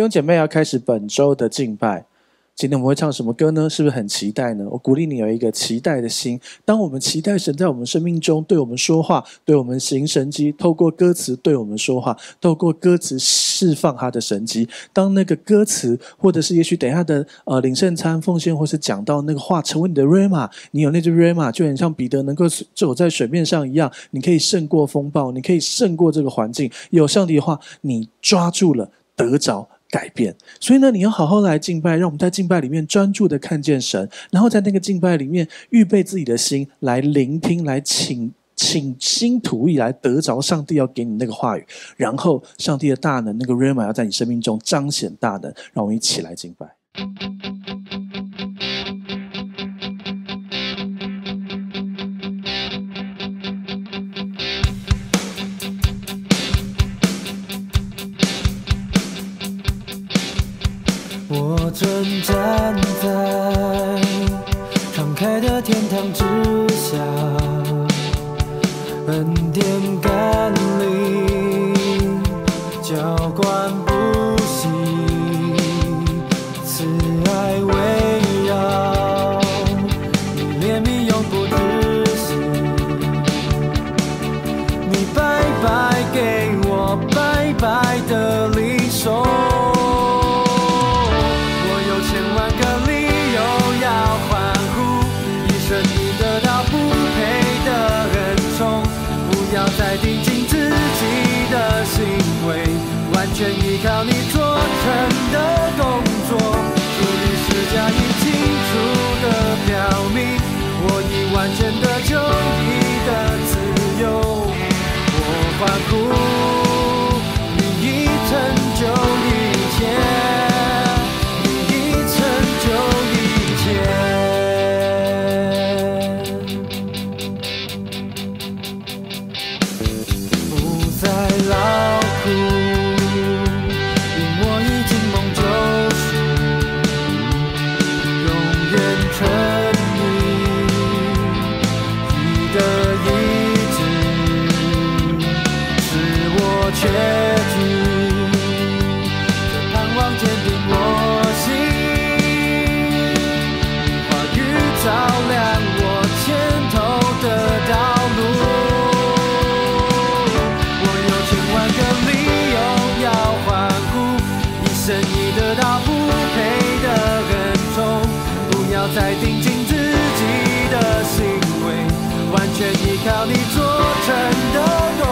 弟兄姐妹要开始本周的敬拜。今天我们会唱什么歌呢？是不是很期待呢？我鼓励你有一个期待的心。当我们期待神在我们生命中对我们说话，对我们行神迹，透过歌词对我们说话，透过歌词释放他的神迹。当那个歌词，或者是也许等一下的呃领圣餐奉献，或是讲到那个话成为你的 rama，你有那只 rama，就很像彼得能够走在水面上一样，你可以胜过风暴，你可以胜过这个环境。有上帝的话，你抓住了，得着。改变，所以呢，你要好好来敬拜，让我们在敬拜里面专注的看见神，然后在那个敬拜里面预备自己的心来聆听，来请请新徒意来得着上帝要给你那个话语，然后上帝的大能那个 rama 要在你生命中彰显大能，让我们一起来敬拜。我正站在敞开的天堂之下，恩典甘霖浇灌。的酒要你做成的多。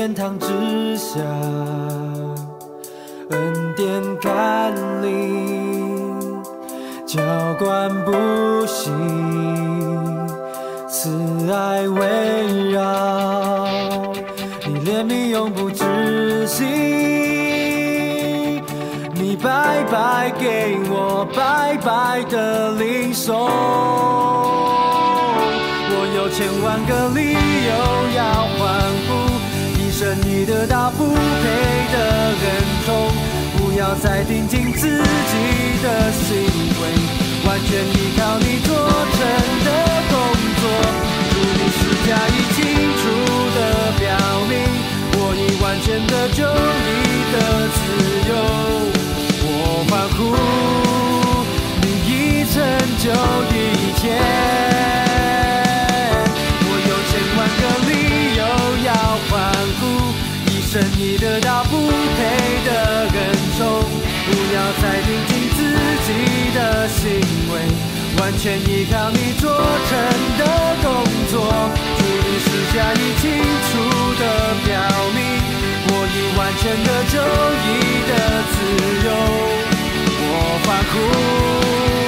天堂之下，恩典甘霖，浇灌不息，慈爱围绕，你怜悯永不止息。你白白给我白白的领受，我有千万个理。在听听自己的行为，完全依靠你做成的工作，如你是下已清楚的表明，我已完全的就你的自由。我欢呼，你已成就一切。我有千万个理由要欢呼，你生易得到不配的人。不要再定解自己的行为，完全依靠你做成的工作，注定是下意清楚的表明，我已完全的、周一的自由，我欢呼。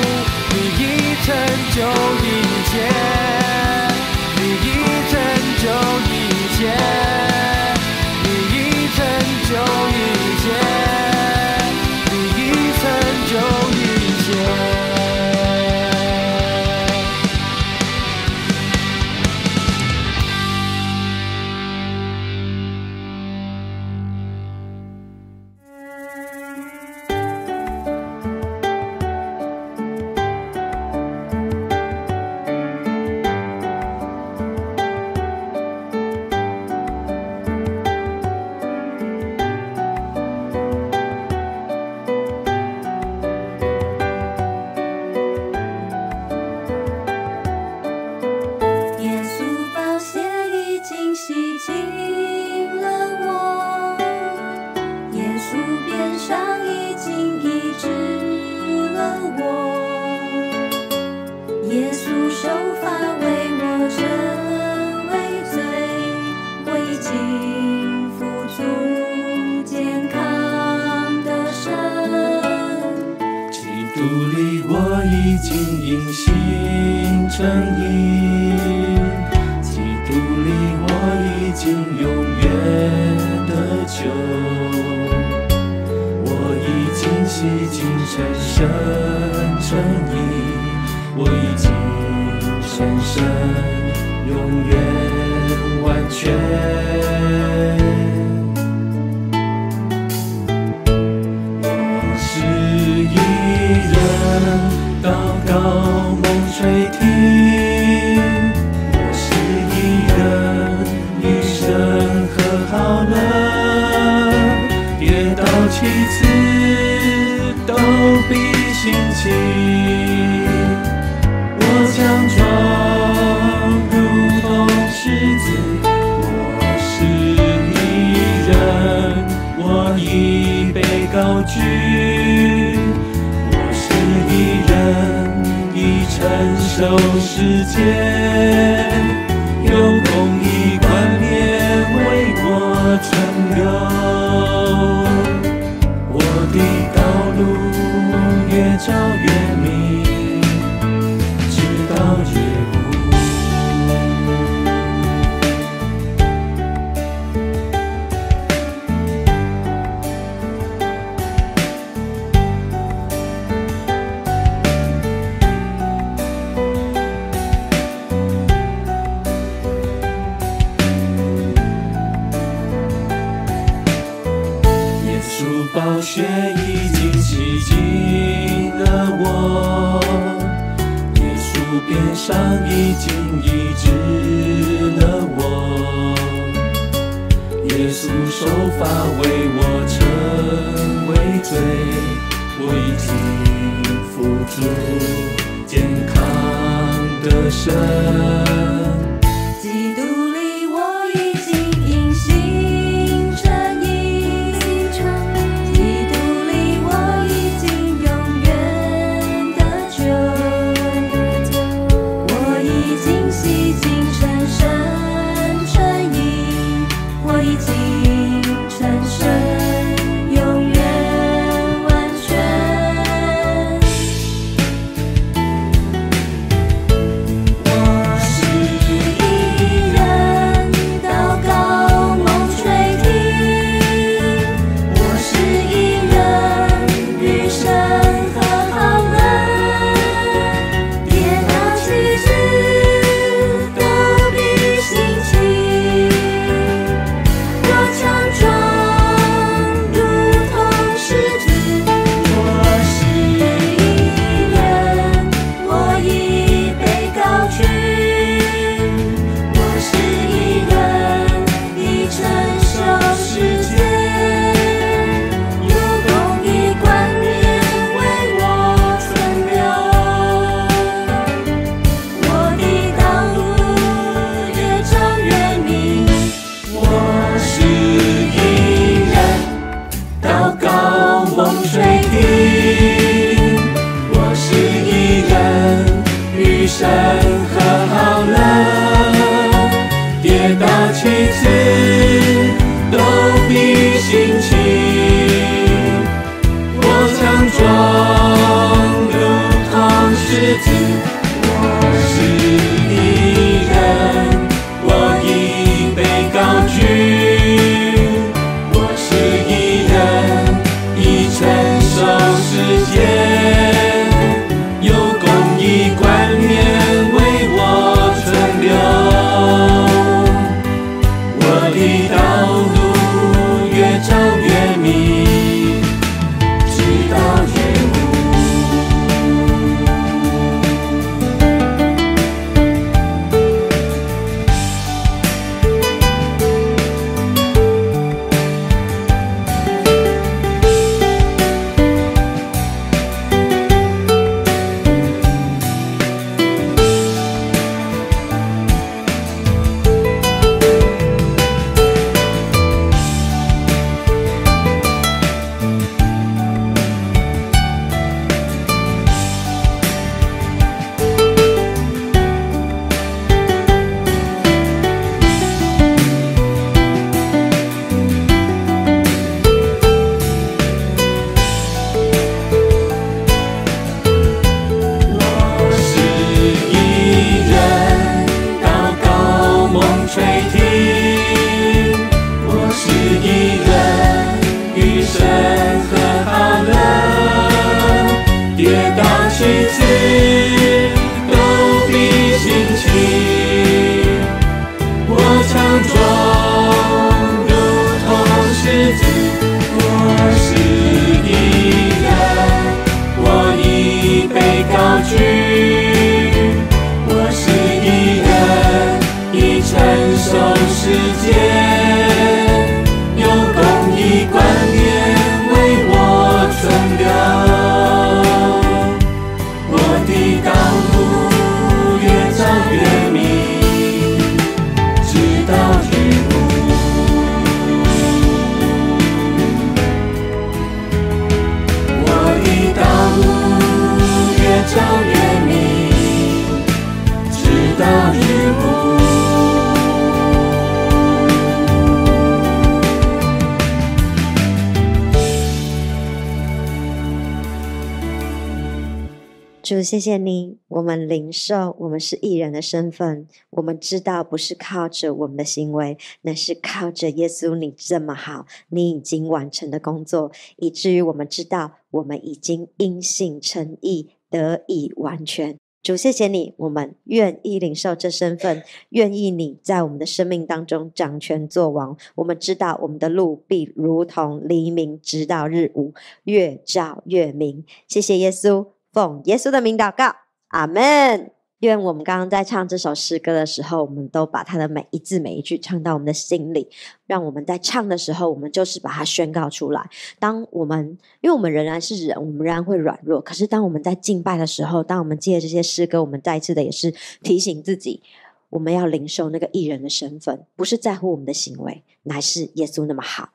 谢谢你，我们领受，我们是艺人的身份。我们知道不是靠着我们的行为，那是靠着耶稣。你这么好，你已经完成的工作，以至于我们知道我们已经因信称义，得以完全。主，谢谢你，我们愿意领受这身份，愿意你在我们的生命当中掌权作王。我们知道我们的路必如同黎明，直到日午，越照越明。谢谢耶稣。奉耶稣的名祷告，阿门。愿我们刚刚在唱这首诗歌的时候，我们都把它的每一字每一句唱到我们的心里，让我们在唱的时候，我们就是把它宣告出来。当我们，因为我们仍然是人，我们仍然会软弱，可是当我们在敬拜的时候，当我们借这些诗歌，我们再次的也是提醒自己，我们要领受那个艺人的身份，不是在乎我们的行为，乃是耶稣那么好。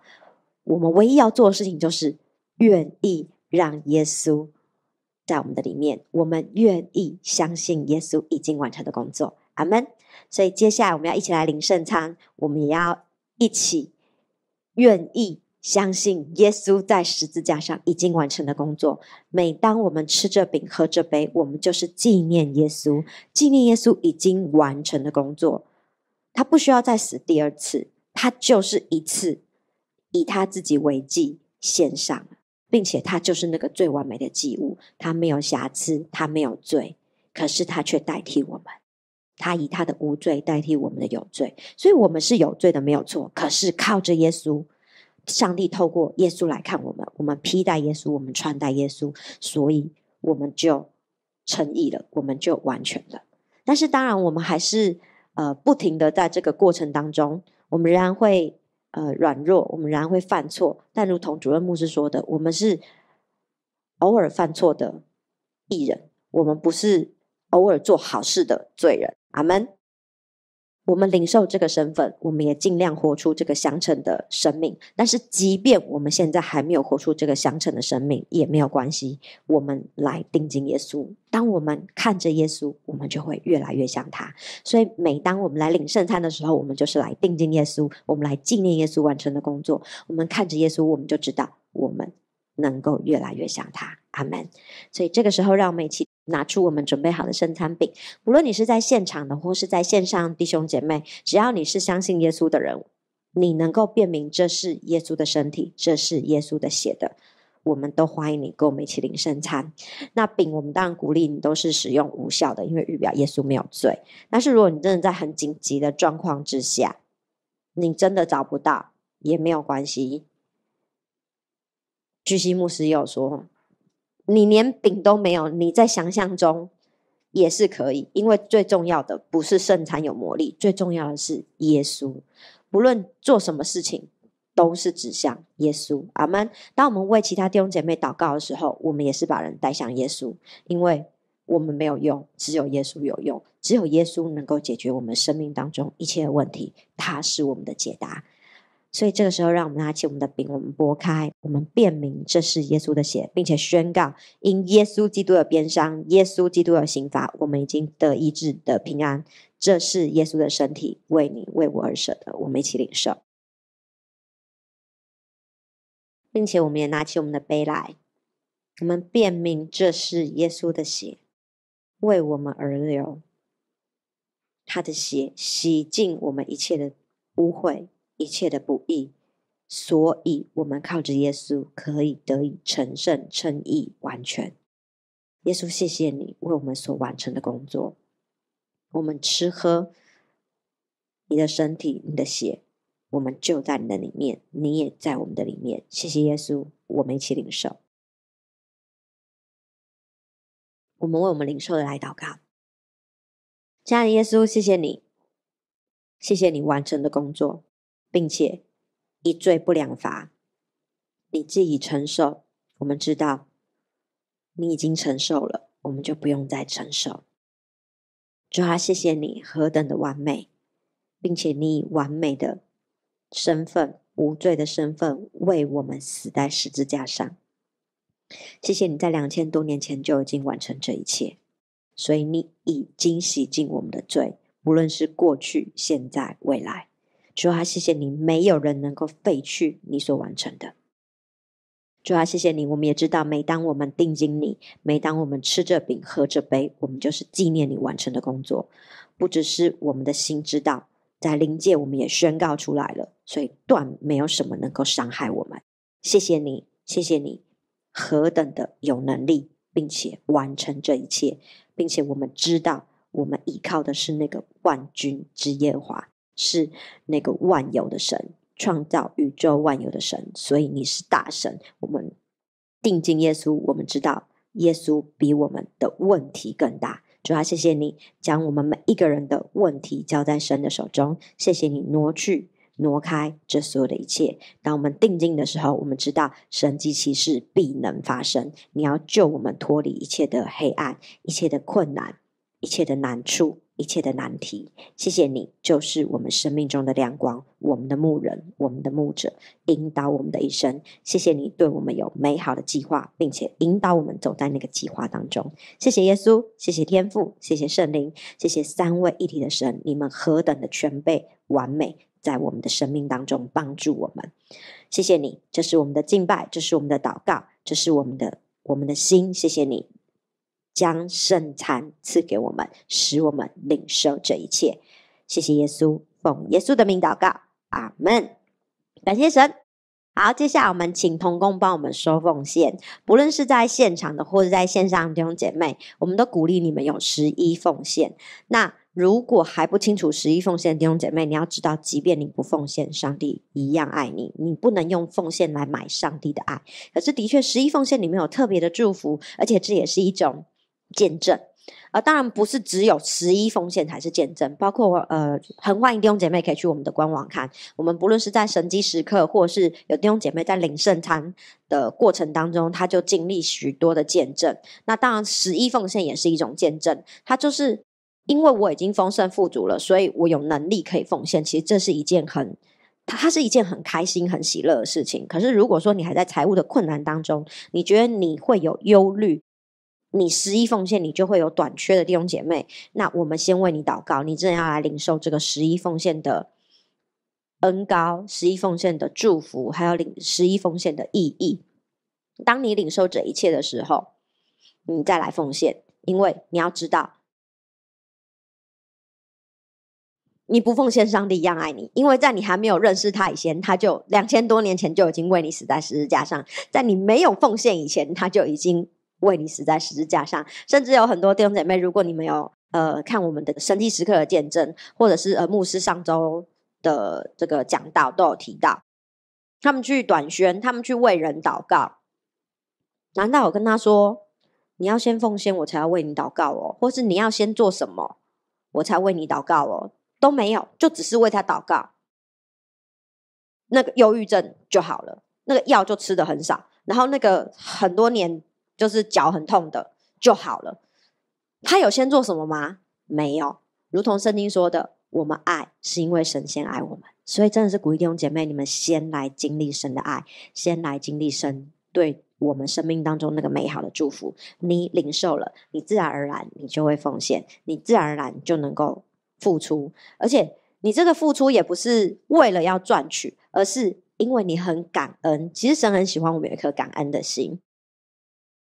我们唯一要做的事情，就是愿意让耶稣。在我们的里面，我们愿意相信耶稣已经完成的工作，阿门。所以接下来我们要一起来领圣餐，我们也要一起愿意相信耶稣在十字架上已经完成的工作。每当我们吃这饼、喝这杯，我们就是纪念耶稣，纪念耶稣已经完成的工作。他不需要再死第二次，他就是一次以他自己为祭献上。并且他就是那个最完美的祭物，他没有瑕疵，他没有罪，可是他却代替我们，他以他的无罪代替我们的有罪，所以我们是有罪的没有错，可是靠着耶稣，上帝透过耶稣来看我们，我们披戴耶稣，我们穿戴耶稣，所以我们就诚意了，我们就完全了。但是当然，我们还是呃不停的在这个过程当中，我们仍然会。呃，软弱，我们然会犯错，但如同主任牧师说的，我们是偶尔犯错的艺人，我们不是偶尔做好事的罪人。阿门。我们领受这个身份，我们也尽量活出这个相称的生命。但是，即便我们现在还没有活出这个相称的生命，也没有关系。我们来定睛耶稣。当我们看着耶稣，我们就会越来越像他。所以，每当我们来领圣餐的时候，我们就是来定睛耶稣。我们来纪念耶稣完成的工作。我们看着耶稣，我们就知道我们。能够越来越像他，阿门。所以这个时候，让我们一起拿出我们准备好的圣餐饼。无论你是在现场的，或是在线上，弟兄姐妹，只要你是相信耶稣的人，你能够辨明这是耶稣的身体，这是耶稣的血的，我们都欢迎你跟我们一起领圣餐。那饼我们当然鼓励你都是使用无效的，因为预表耶稣没有罪。但是如果你真的在很紧急的状况之下，你真的找不到，也没有关系。巨西牧师也有说：“你连饼都没有，你在想象中也是可以，因为最重要的不是圣餐有魔力，最重要的是耶稣。不论做什么事情，都是指向耶稣。阿门。当我们为其他弟兄姐妹祷告的时候，我们也是把人带向耶稣，因为我们没有用，只有耶稣有用，只有耶稣能够解决我们生命当中一切问题，他是我们的解答。”所以这个时候，让我们拿起我们的饼，我们拨开，我们辨明这是耶稣的血，并且宣告：因耶稣基督的鞭伤，耶稣基督的刑罚，我们已经得医治的平安。这是耶稣的身体，为你为我而舍的。我们一起领受，并且我们也拿起我们的杯来，我们辨明这是耶稣的血，为我们而流。他的血洗净我们一切的污秽。一切的不易，所以我们靠着耶稣可以得以成圣、称义、完全。耶稣，谢谢你为我们所完成的工作。我们吃喝你的身体、你的血，我们就在你的里面，你也在我们的里面。谢谢耶稣，我们一起领受。我们为我们领受的来祷告。亲爱的耶稣，谢谢你，谢谢你完成的工作。并且一罪不两罚，你自己承受。我们知道你已经承受了，我们就不用再承受。主啊，谢谢你何等的完美，并且你以完美的身份、无罪的身份为我们死在十字架上。谢谢你在两千多年前就已经完成这一切，所以你已经洗净我们的罪，无论是过去、现在、未来。主啊，谢谢你！没有人能够废去你所完成的。主啊，谢谢你！我们也知道，每当我们定睛你，每当我们吃着饼喝着杯，我们就是纪念你完成的工作。不只是我们的心知道，在临界我们也宣告出来了，所以断没有什么能够伤害我们。谢谢你，谢谢你，何等的有能力，并且完成这一切，并且我们知道，我们依靠的是那个万军之耶华。是那个万有的神，创造宇宙万有的神，所以你是大神。我们定睛耶稣，我们知道耶稣比我们的问题更大。主啊，谢谢你将我们每一个人的问题交在神的手中，谢谢你挪去、挪开这所有的一切。当我们定睛的时候，我们知道神迹奇事必能发生。你要救我们脱离一切的黑暗、一切的困难、一切的难处。一切的难题，谢谢你，就是我们生命中的亮光，我们的牧人，我们的牧者，引导我们的一生。谢谢你对我们有美好的计划，并且引导我们走在那个计划当中。谢谢耶稣，谢谢天父，谢谢圣灵，谢谢三位一体的神，你们何等的全备、完美，在我们的生命当中帮助我们。谢谢你，这是我们的敬拜，这是我们的祷告，这是我们的我们的心。谢谢你。将圣餐赐给我们，使我们领受这一切。谢谢耶稣，奉耶稣的名祷告，阿门。感谢神。好，接下来我们请童工帮我们收奉献。不论是在现场的，或者在线上的弟兄姐妹，我们都鼓励你们用十一奉献。那如果还不清楚十一奉献的弟兄姐妹，你要知道，即便你不奉献，上帝一样爱你。你不能用奉献来买上帝的爱。可是，的确，十一奉献里面有特别的祝福，而且这也是一种。见证，呃，当然不是只有十一奉献才是见证，包括呃，很欢迎弟兄姐妹可以去我们的官网看。我们不论是在神机时刻，或是有弟兄姐妹在领圣餐的过程当中，他就经历许多的见证。那当然，十一奉献也是一种见证，它就是因为我已经丰盛富足了，所以我有能力可以奉献。其实这是一件很，它它是一件很开心、很喜乐的事情。可是如果说你还在财务的困难当中，你觉得你会有忧虑。你十一奉献，你就会有短缺的弟兄姐妹。那我们先为你祷告，你真的要来领受这个十一奉献的恩高，十一奉献的祝福，还有领十一奉献的意义。当你领受这一切的时候，你再来奉献，因为你要知道，你不奉献，上帝一样爱你。因为在你还没有认识他以前，他就两千多年前就已经为你死在十字架上；在你没有奉献以前，他就已经。为你死在十字架上，甚至有很多弟兄姐妹，如果你们有呃看我们的神迹时刻的见证，或者是呃牧师上周的这个讲道都有提到，他们去短宣，他们去为人祷告。难道我跟他说你要先奉献，我才要为你祷告哦，或是你要先做什么我才为你祷告哦？都没有，就只是为他祷告，那个忧郁症就好了，那个药就吃的很少，然后那个很多年。就是脚很痛的就好了。他有先做什么吗？没有。如同圣经说的，我们爱是因为神先爱我们，所以真的是鼓励弟兄姐妹，你们先来经历神的爱，先来经历神对我们生命当中那个美好的祝福。你领受了，你自然而然你就会奉献，你自然而然就能够付出。而且你这个付出也不是为了要赚取，而是因为你很感恩。其实神很喜欢我们一颗感恩的心。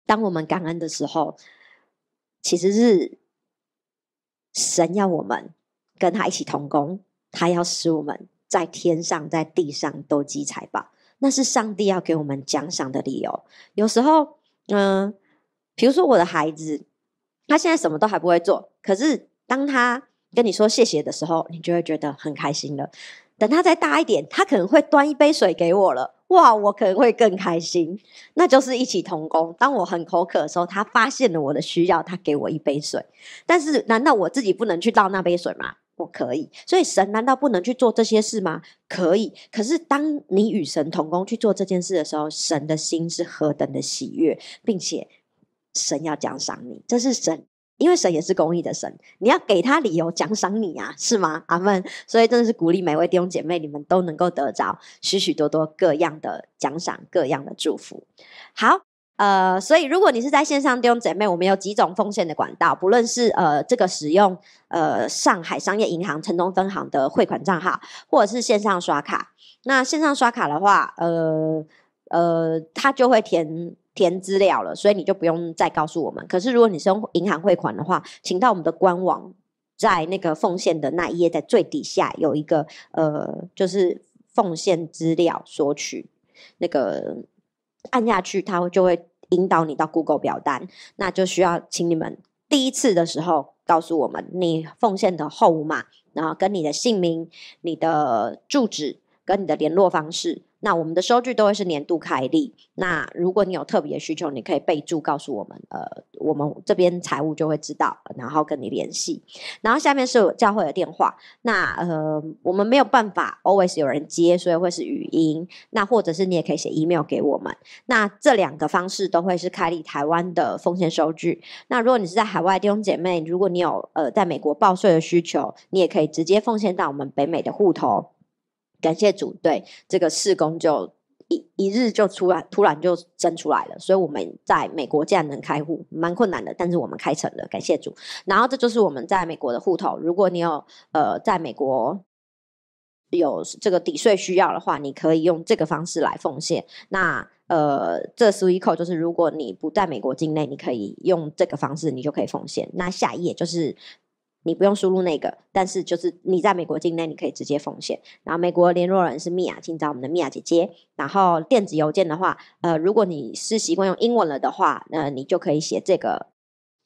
当我们感恩的时候，其实是神要我们跟他一起同工，他要使我们在天上、在地上都积财宝，那是上帝要给我们奖赏的理由。有时候，嗯，比如说我的孩子，他现在什么都还不会做，可是当他跟你说谢谢的时候，你就会觉得很开心了。等他再大一点，他可能会端一杯水给我了。哇，我可能会更开心。那就是一起同工。当我很口渴的时候，他发现了我的需要，他给我一杯水。但是，难道我自己不能去倒那杯水吗？我可以。所以，神难道不能去做这些事吗？可以。可是，当你与神同工去做这件事的时候，神的心是何等的喜悦，并且神要奖赏你。这是神。因为神也是公义的神，你要给他理由奖赏你啊，是吗？阿门。所以真的是鼓励每位弟兄姐妹，你们都能够得着许许多多各样的奖赏、各样的祝福。好，呃，所以如果你是在线上弟兄姐妹，我们有几种奉献的管道，不论是呃这个使用呃上海商业银行城东分行的汇款账号，或者是线上刷卡。那线上刷卡的话，呃。呃，他就会填填资料了，所以你就不用再告诉我们。可是如果你是用银行汇款的话，请到我们的官网，在那个奉献的那一页，的最底下有一个呃，就是奉献资料索取那个按下去，它就会引导你到 Google 表单。那就需要请你们第一次的时候告诉我们你奉献的后五码，然后跟你的姓名、你的住址跟你的联络方式。那我们的收据都会是年度开立。那如果你有特别的需求，你可以备注告诉我们，呃，我们这边财务就会知道，然后跟你联系。然后下面是教会的电话。那呃，我们没有办法 always 有人接，所以会是语音。那或者是你也可以写 email 给我们。那这两个方式都会是开立台湾的奉险收据。那如果你是在海外弟兄姐妹，如果你有呃在美国报税的需求，你也可以直接奉献到我们北美的户头。感谢主，对这个事工就一一日就突然突然就生出来了，所以我们在美国竟然能开户，蛮困难的，但是我们开成了，感谢主。然后这就是我们在美国的户头，如果你有呃在美国有这个抵税需要的话，你可以用这个方式来奉献。那呃，这 s w i c o 就是如果你不在美国境内，你可以用这个方式，你就可以奉献。那下一页就是。你不用输入那个，但是就是你在美国境内，你可以直接奉献。然后美国联络人是米娅，请找我们的米娅姐姐。然后电子邮件的话，呃，如果你是习惯用英文了的话，那你就可以写这个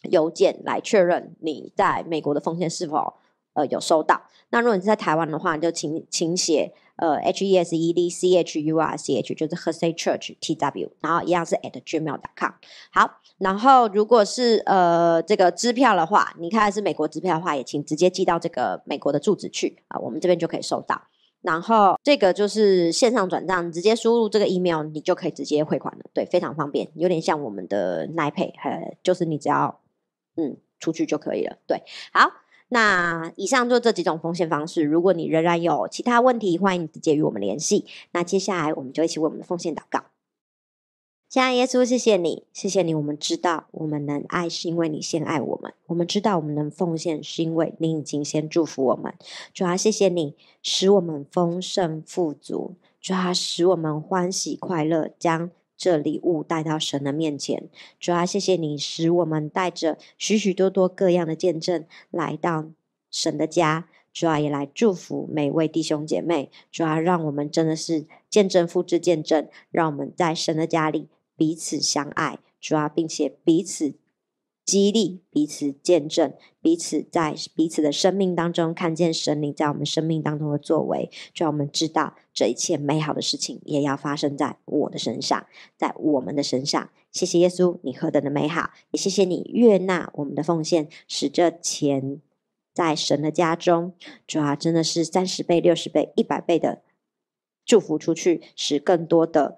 邮件来确认你在美国的奉献是否呃有收到。那如果你是在台湾的话，你就请请写。呃，H E S E D C H U R C H 就是 h e r s a e y Church T W，然后一样是 at gmail.com。好，然后如果是呃这个支票的话，你看是美国支票的话，也请直接寄到这个美国的住址去啊，我们这边就可以收到。然后这个就是线上转账，直接输入这个 email，你就可以直接汇款了，对，非常方便，有点像我们的 p a y 呃，就是你只要嗯出去就可以了。对，好。那以上就这几种奉献方式。如果你仍然有其他问题，欢迎直接与我们联系。那接下来，我们就一起为我们的奉献祷告。亲爱耶稣，谢谢你，谢谢你。我们知道我们能爱，是因为你先爱我们；我们知道我们能奉献，是因为你已经先祝福我们。主啊，谢谢你，使我们丰盛富足；主啊，使我们欢喜快乐。将这礼物带到神的面前，主啊，谢谢你使我们带着许许多多各样的见证来到神的家。主啊，也来祝福每位弟兄姐妹。主啊，让我们真的是见证复制见证，让我们在神的家里彼此相爱。主啊，并且彼此。激励彼此，见证彼此，在彼此的生命当中看见神灵在我们生命当中的作为，就让我们知道这一切美好的事情也要发生在我的身上，在我们的身上。谢谢耶稣，你何等的美好，也谢谢你悦纳我们的奉献，使这钱在神的家中，主要真的是三十倍、六十倍、一百倍的祝福出去，使更多的。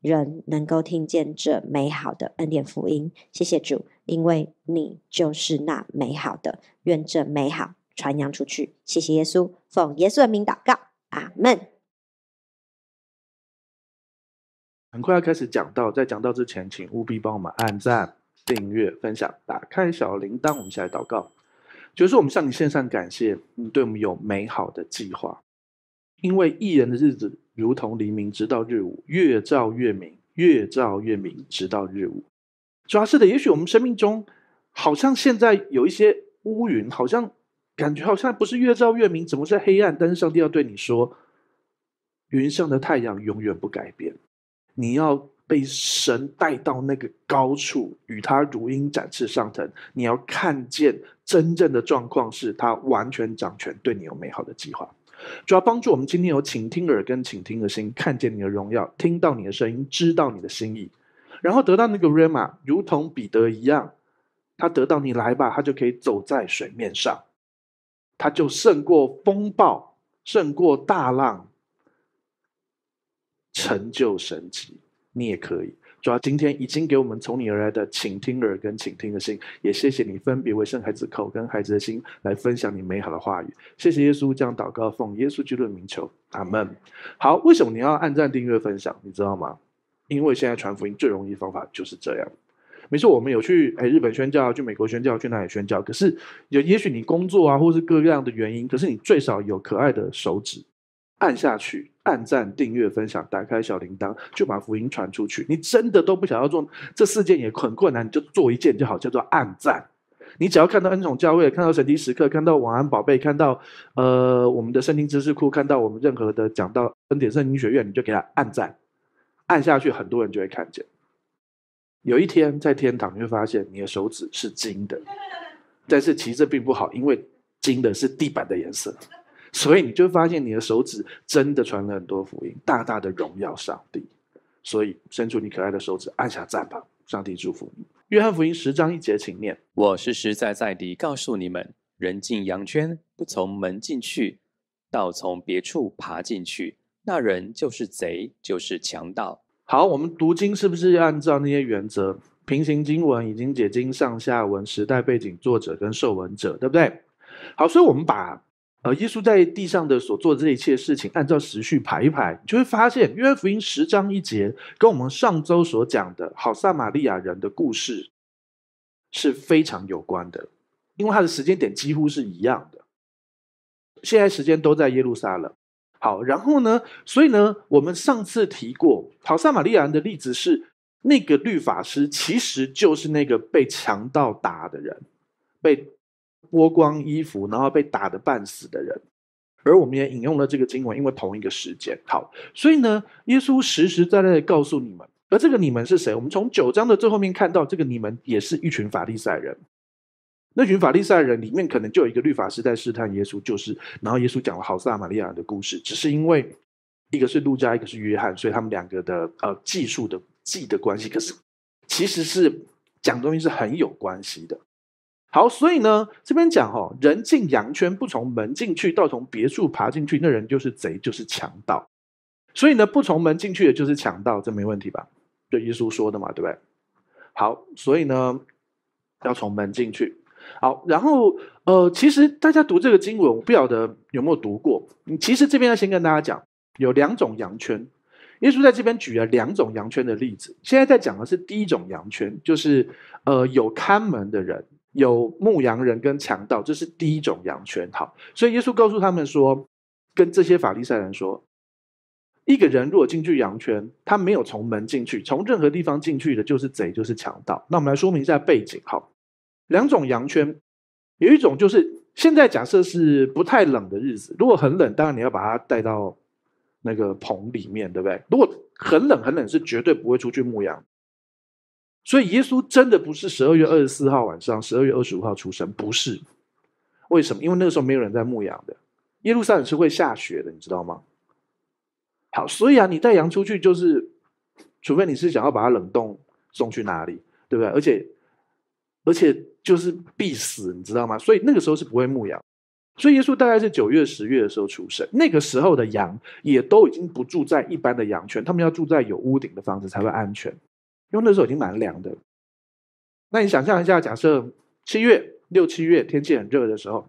人能够听见这美好的恩典福音，谢谢主，因为你就是那美好的，愿这美好传扬出去。谢谢耶稣，奉耶稣的名祷告，阿门。很快要开始讲到，在讲到之前，请务必帮我们按赞、订阅、分享、打开小铃铛。我们下来祷告，就是我们向你献上感谢，你对我们有美好的计划，因为艺人的日子。”如同黎明，直到日午，越照越明，越照越明，直到日午。主要是的，也许我们生命中好像现在有一些乌云，好像感觉好像不是越照越明，怎么是黑暗？但是上帝要对你说，云上的太阳永远不改变。你要被神带到那个高处，与他如鹰展翅上腾。你要看见真正的状况是，他完全掌权，对你有美好的计划。主要帮助我们，今天有请听耳根，请听的心，看见你的荣耀，听到你的声音，知道你的心意，然后得到那个 r a m a 如同彼得一样，他得到你来吧，他就可以走在水面上，他就胜过风暴，胜过大浪，成就神奇，你也可以。主要今天已经给我们从你而来的，倾听耳跟倾听的心，也谢谢你分别为生孩子口跟孩子的心来分享你美好的话语。谢谢耶稣这样祷告奉耶稣基督名求，阿门。好，为什么你要按赞订阅分享？你知道吗？因为现在传福音最容易的方法就是这样。没错，我们有去哎日本宣教，去美国宣教，去哪里宣教？可是有也许你工作啊，或是各各样的原因，可是你最少有可爱的手指。按下去，按赞、订阅、分享、打开小铃铛，就把福音传出去。你真的都不想要做这四件也很困难，你就做一件就好，叫做按赞。你只要看到恩宠教会、看到神奇时刻、看到晚安宝贝、看到呃我们的圣经知识库、看到我们任何的讲到恩典圣经学院，你就给他按赞。按下去，很多人就会看见。有一天在天堂，你会发现你的手指是金的，但是其实并不好，因为金的是地板的颜色。所以你就发现你的手指真的传了很多福音，大大的荣耀上帝。所以伸出你可爱的手指，按下赞吧！上帝祝福你。约翰福音十章一节，请念：我实实在在地告诉你们，人进羊圈不从门进去，倒从别处爬进去，那人就是贼，就是强盗。好，我们读经是不是按照那些原则？平行经文已经解经上下文、时代背景、作者跟受文者，对不对？好，所以我们把。呃，耶稣在地上的所做的这一切事情，按照时序排一排，你就会发现《约福音》十章一节跟我们上周所讲的好撒玛利亚人的故事是非常有关的，因为它的时间点几乎是一样的。现在时间都在耶路撒冷。好，然后呢？所以呢？我们上次提过好撒玛利亚人的例子是那个律法师，其实就是那个被强盗打的人，被。剥光衣服，然后被打得半死的人，而我们也引用了这个经文，因为同一个时间。好，所以呢，耶稣实实在在的告诉你们，而这个你们是谁？我们从九章的最后面看到，这个你们也是一群法利赛人。那群法利赛人里面，可能就有一个律法师在试探耶稣，就是，然后耶稣讲了好撒玛利亚的故事。只是因为一个是路加，一个是约翰，所以他们两个的呃技术的技的关系，可是其实是讲东西是很有关系的。好，所以呢，这边讲哦，人进羊圈不从门进去，到从别墅爬进去，那人就是贼，就是强盗。所以呢，不从门进去的就是强盗，这没问题吧？就耶稣说的嘛，对不对？好，所以呢，要从门进去。好，然后呃，其实大家读这个经文，我不晓得有没有读过。其实这边要先跟大家讲，有两种羊圈。耶稣在这边举了两种羊圈的例子。现在在讲的是第一种羊圈，就是呃，有看门的人。有牧羊人跟强盗，这是第一种羊圈，好。所以耶稣告诉他们说，跟这些法利赛人说，一个人如果进去羊圈，他没有从门进去，从任何地方进去的就是贼，就是强盗。那我们来说明一下背景，好。两种羊圈，有一种就是现在假设是不太冷的日子，如果很冷，当然你要把它带到那个棚里面，对不对？如果很冷很冷，是绝对不会出去牧羊。所以耶稣真的不是十二月二十四号晚上，十二月二十五号出生，不是？为什么？因为那个时候没有人在牧羊的。耶路撒冷是会下雪的，你知道吗？好，所以啊，你带羊出去就是，除非你是想要把它冷冻送去哪里，对不对？而且，而且就是必死，你知道吗？所以那个时候是不会牧羊。所以耶稣大概是九月、十月的时候出生。那个时候的羊也都已经不住在一般的羊圈，他们要住在有屋顶的房子才会安全。因为那时候已经蛮凉的，那你想象一下，假设七月六七月天气很热的时候，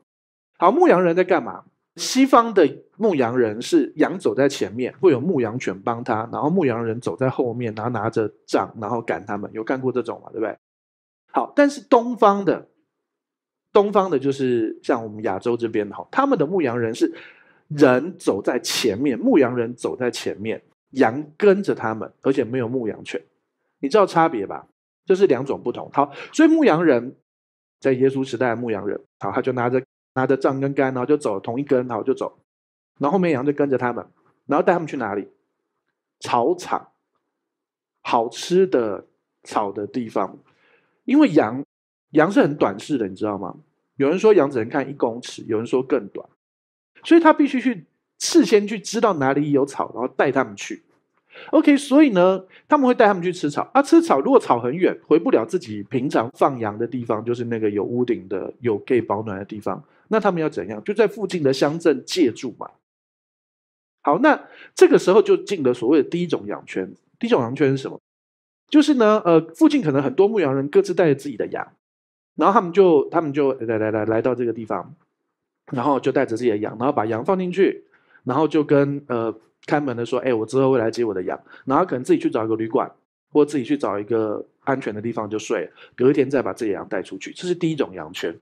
好，牧羊人在干嘛？西方的牧羊人是羊走在前面，会有牧羊犬帮他，然后牧羊人走在后面，然后拿着杖，然后赶他们。有干过这种嘛？对不对？好，但是东方的，东方的，就是像我们亚洲这边哈，他们的牧羊人是人走在前面，牧羊人走在前面，羊跟着他们，而且没有牧羊犬。你知道差别吧？这是两种不同。好，所以牧羊人在耶稣时代的牧羊人，好，他就拿着拿着杖跟杆，然后就走，同一根然后就走，然后后面羊就跟着他们，然后带他们去哪里？草场，好吃的草的地方，因为羊羊是很短视的，你知道吗？有人说羊只能看一公尺，有人说更短，所以他必须去事先去知道哪里有草，然后带他们去。OK，所以呢，他们会带他们去吃草。啊，吃草如果草很远，回不了自己平常放羊的地方，就是那个有屋顶的、有可以保暖的地方，那他们要怎样？就在附近的乡镇借住嘛。好，那这个时候就进了所谓的第一种羊圈。第一种羊圈是什么？就是呢，呃，附近可能很多牧羊人各自带着自己的羊，然后他们就他们就来来来来到这个地方，然后就带着自己的羊，然后把羊放进去，然后就跟呃。看门的说：“哎，我之后会来接我的羊，然后可能自己去找一个旅馆，或自己去找一个安全的地方就睡，隔一天再把自己羊带出去。”这是第一种羊圈。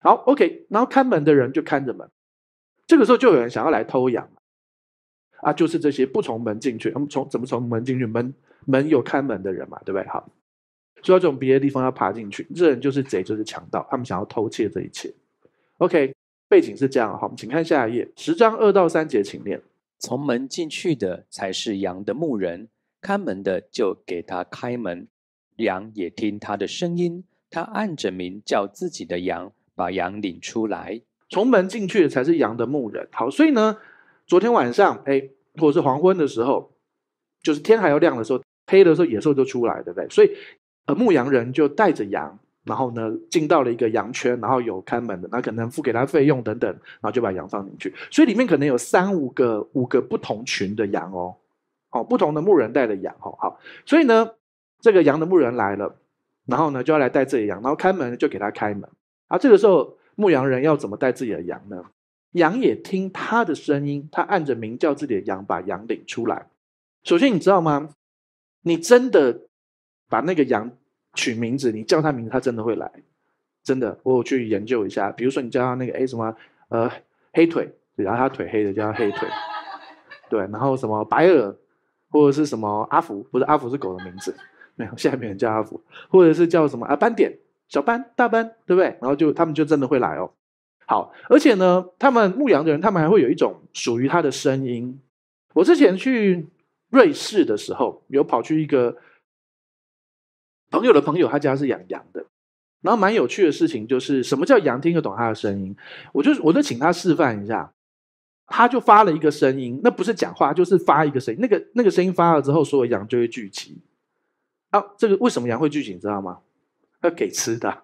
好，OK，然后看门的人就看着门，这个时候就有人想要来偷羊啊！就是这些不从门进去，他们从怎么从门进去？门门有看门的人嘛，对不对？好，所以从别的地方要爬进去，这人就是贼，就是强盗，他们想要偷窃这一切。OK，背景是这样。好，我们请看下一页，十章二到三节，请念。从门进去的才是羊的牧人，看门的就给他开门，羊也听他的声音，他按着名叫自己的羊，把羊领出来。从门进去的才是羊的牧人。好，所以呢，昨天晚上，哎，或是黄昏的时候，就是天还要亮的时候，黑的时候，野兽就出来，对不对？所以，呃，牧羊人就带着羊。然后呢，进到了一个羊圈，然后有看门的，那可能付给他费用等等，然后就把羊放进去。所以里面可能有三五个、五个不同群的羊哦，哦，不同的牧人带的羊哦，好。所以呢，这个羊的牧人来了，然后呢就要来带自己羊，然后看门就给他开门。啊，这个时候牧羊人要怎么带自己的羊呢？羊也听他的声音，他按着鸣叫自己的羊，把羊领出来。首先你知道吗？你真的把那个羊。取名字，你叫他名字，他真的会来，真的，我去研究一下。比如说，你叫他那个哎什么呃黑腿，然后他腿黑的，叫他黑腿，对，然后什么白耳，或者是什么阿福，不是阿福是狗的名字，没有，现在没人叫阿福，或者是叫什么啊斑点、小斑、大斑，对不对？然后就他们就真的会来哦。好，而且呢，他们牧羊的人，他们还会有一种属于他的声音。我之前去瑞士的时候，有跑去一个。朋友的朋友，他家是养羊的，然后蛮有趣的事情就是，什么叫羊听得懂他的声音？我就我就请他示范一下，他就发了一个声音，那不是讲话，就是发一个声音。那个那个声音发了之后，所有羊就会聚集。啊，这个为什么羊会聚集？你知道吗？要给吃的，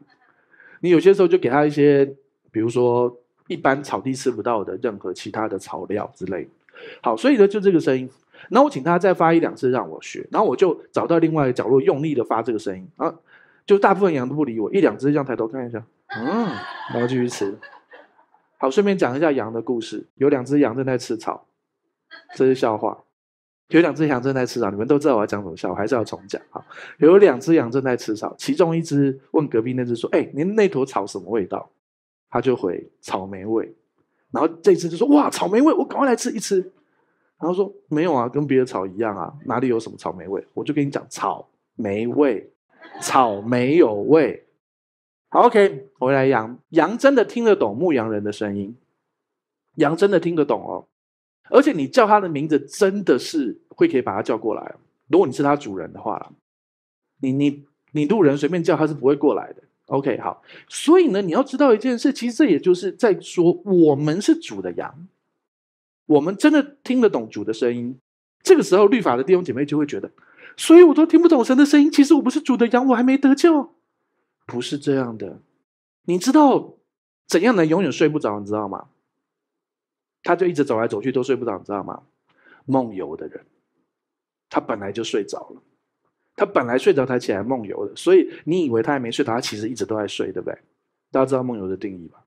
你有些时候就给他一些，比如说一般草地吃不到的任何其他的草料之类。好，所以呢，就这个声音。然后我请他再发一两次让我学，然后我就找到另外一个角落用力的发这个声音啊，就大部分羊都不理我，一两只这样抬头看一下，嗯，然后继续吃。好，顺便讲一下羊的故事。有两只羊正在吃草，这是笑话。有两只羊正在吃草，你们都知道我要讲什么笑，我还是要重讲啊。有两只羊正在吃草，其中一只问隔壁那只说：“哎，您那坨草什么味道？”他就回：“草莓味。”然后这只就说：“哇，草莓味，我赶快来吃一吃。”然后说没有啊，跟别的草一样啊，哪里有什么草莓味？我就跟你讲，草莓味，草莓有味。OK，回来羊羊真的听得懂牧羊人的声音，羊真的听得懂哦。而且你叫它的名字，真的是会可以把它叫过来。如果你是它主人的话，你你你路人随便叫它是不会过来的。OK，好。所以呢，你要知道一件事，其实这也就是在说，我们是主的羊。我们真的听得懂主的声音，这个时候律法的弟兄姐妹就会觉得，所以我都听不懂神的声音，其实我不是主的羊，我还没得救。不是这样的，你知道怎样能永远睡不着？你知道吗？他就一直走来走去都睡不着，你知道吗？梦游的人，他本来就睡着了，他本来睡着才起来梦游的，所以你以为他还没睡着，他其实一直都在睡，对不对？大家知道梦游的定义吧？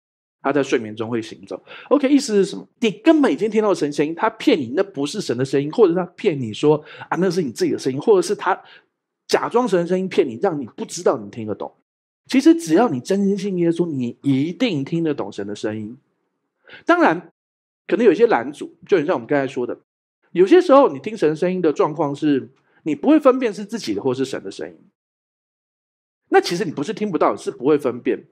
他在睡眠中会行走。OK，意思是什么？你根本已经听到神声音，他骗你，那不是神的声音，或者他骗你说啊，那是你自己的声音，或者是他假装神的声音骗你，让你不知道你听得懂。其实只要你真心信耶稣，你一定听得懂神的声音。当然，可能有一些拦阻，就像我们刚才说的，有些时候你听神声音的状况是你不会分辨是自己的或是神的声音。那其实你不是听不到，是不会分辨。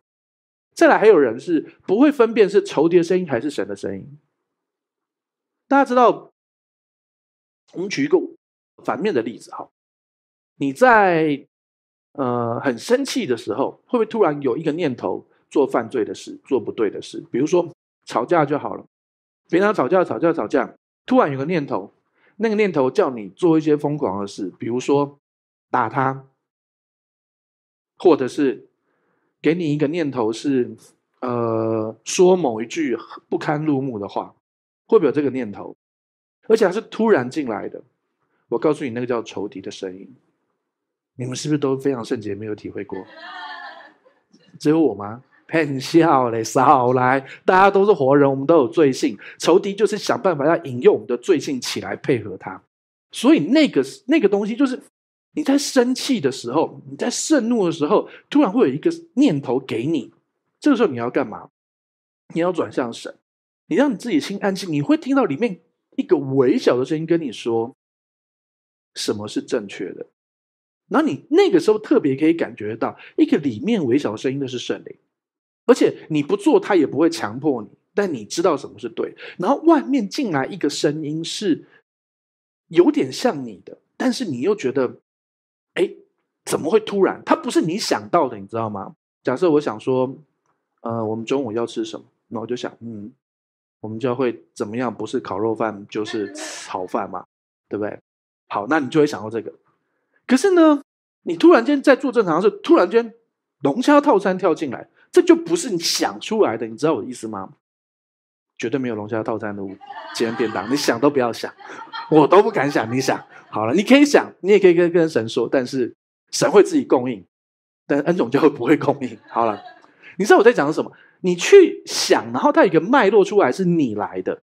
再来还有人是不会分辨是仇敌的声音还是神的声音。大家知道，我们举一个反面的例子哈，你在呃很生气的时候，会不会突然有一个念头做犯罪的事、做不对的事？比如说吵架就好了，平常吵架、吵架、吵架，突然有个念头，那个念头叫你做一些疯狂的事，比如说打他，或者是。给你一个念头是，呃，说某一句不堪入目的话，会不会有这个念头？而且还是突然进来的。我告诉你，那个叫仇敌的声音，你们是不是都非常圣洁，没有体会过？只有我吗？骗笑嘞，少来！大家都是活人，我们都有罪性，仇敌就是想办法要引诱我们的罪性起来配合他。所以那个那个东西就是。你在生气的时候，你在盛怒的时候，突然会有一个念头给你。这个时候你要干嘛？你要转向神，你让你自己心安静。你会听到里面一个微小的声音跟你说：“什么是正确的？”那你那个时候特别可以感觉到一个里面微小的声音，的是圣灵。而且你不做，他也不会强迫你。但你知道什么是对？然后外面进来一个声音，是有点像你的，但是你又觉得。哎，怎么会突然？它不是你想到的，你知道吗？假设我想说，呃，我们中午要吃什么？那我就想，嗯，我们就会怎么样？不是烤肉饭，就是炒饭嘛，对不对？好，那你就会想到这个。可是呢，你突然间在做正常事，突然间龙虾套餐跳进来，这就不是你想出来的，你知道我的意思吗？绝对没有龙虾套餐的午间便当，你想都不要想。我都不敢想，你想好了，你可以想，你也可以跟跟神说，但是神会自己供应，但恩总就会不会供应。好了，你知道我在讲什么？你去想，然后它一个脉络出来是你来的，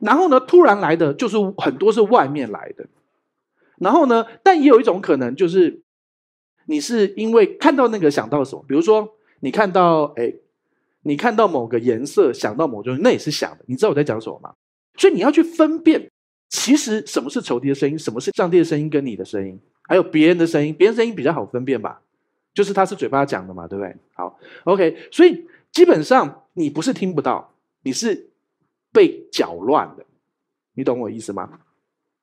然后呢，突然来的就是很多是外面来的，然后呢，但也有一种可能就是你是因为看到那个想到什么，比如说你看到哎，你看到某个颜色想到某种，那也是想的。你知道我在讲什么吗？所以你要去分辨。其实什么是仇敌的声音，什么是上帝的声音，跟你的声音，还有别人的声音，别人声音比较好分辨吧，就是他是嘴巴讲的嘛，对不对？好，OK，所以基本上你不是听不到，你是被搅乱的，你懂我意思吗？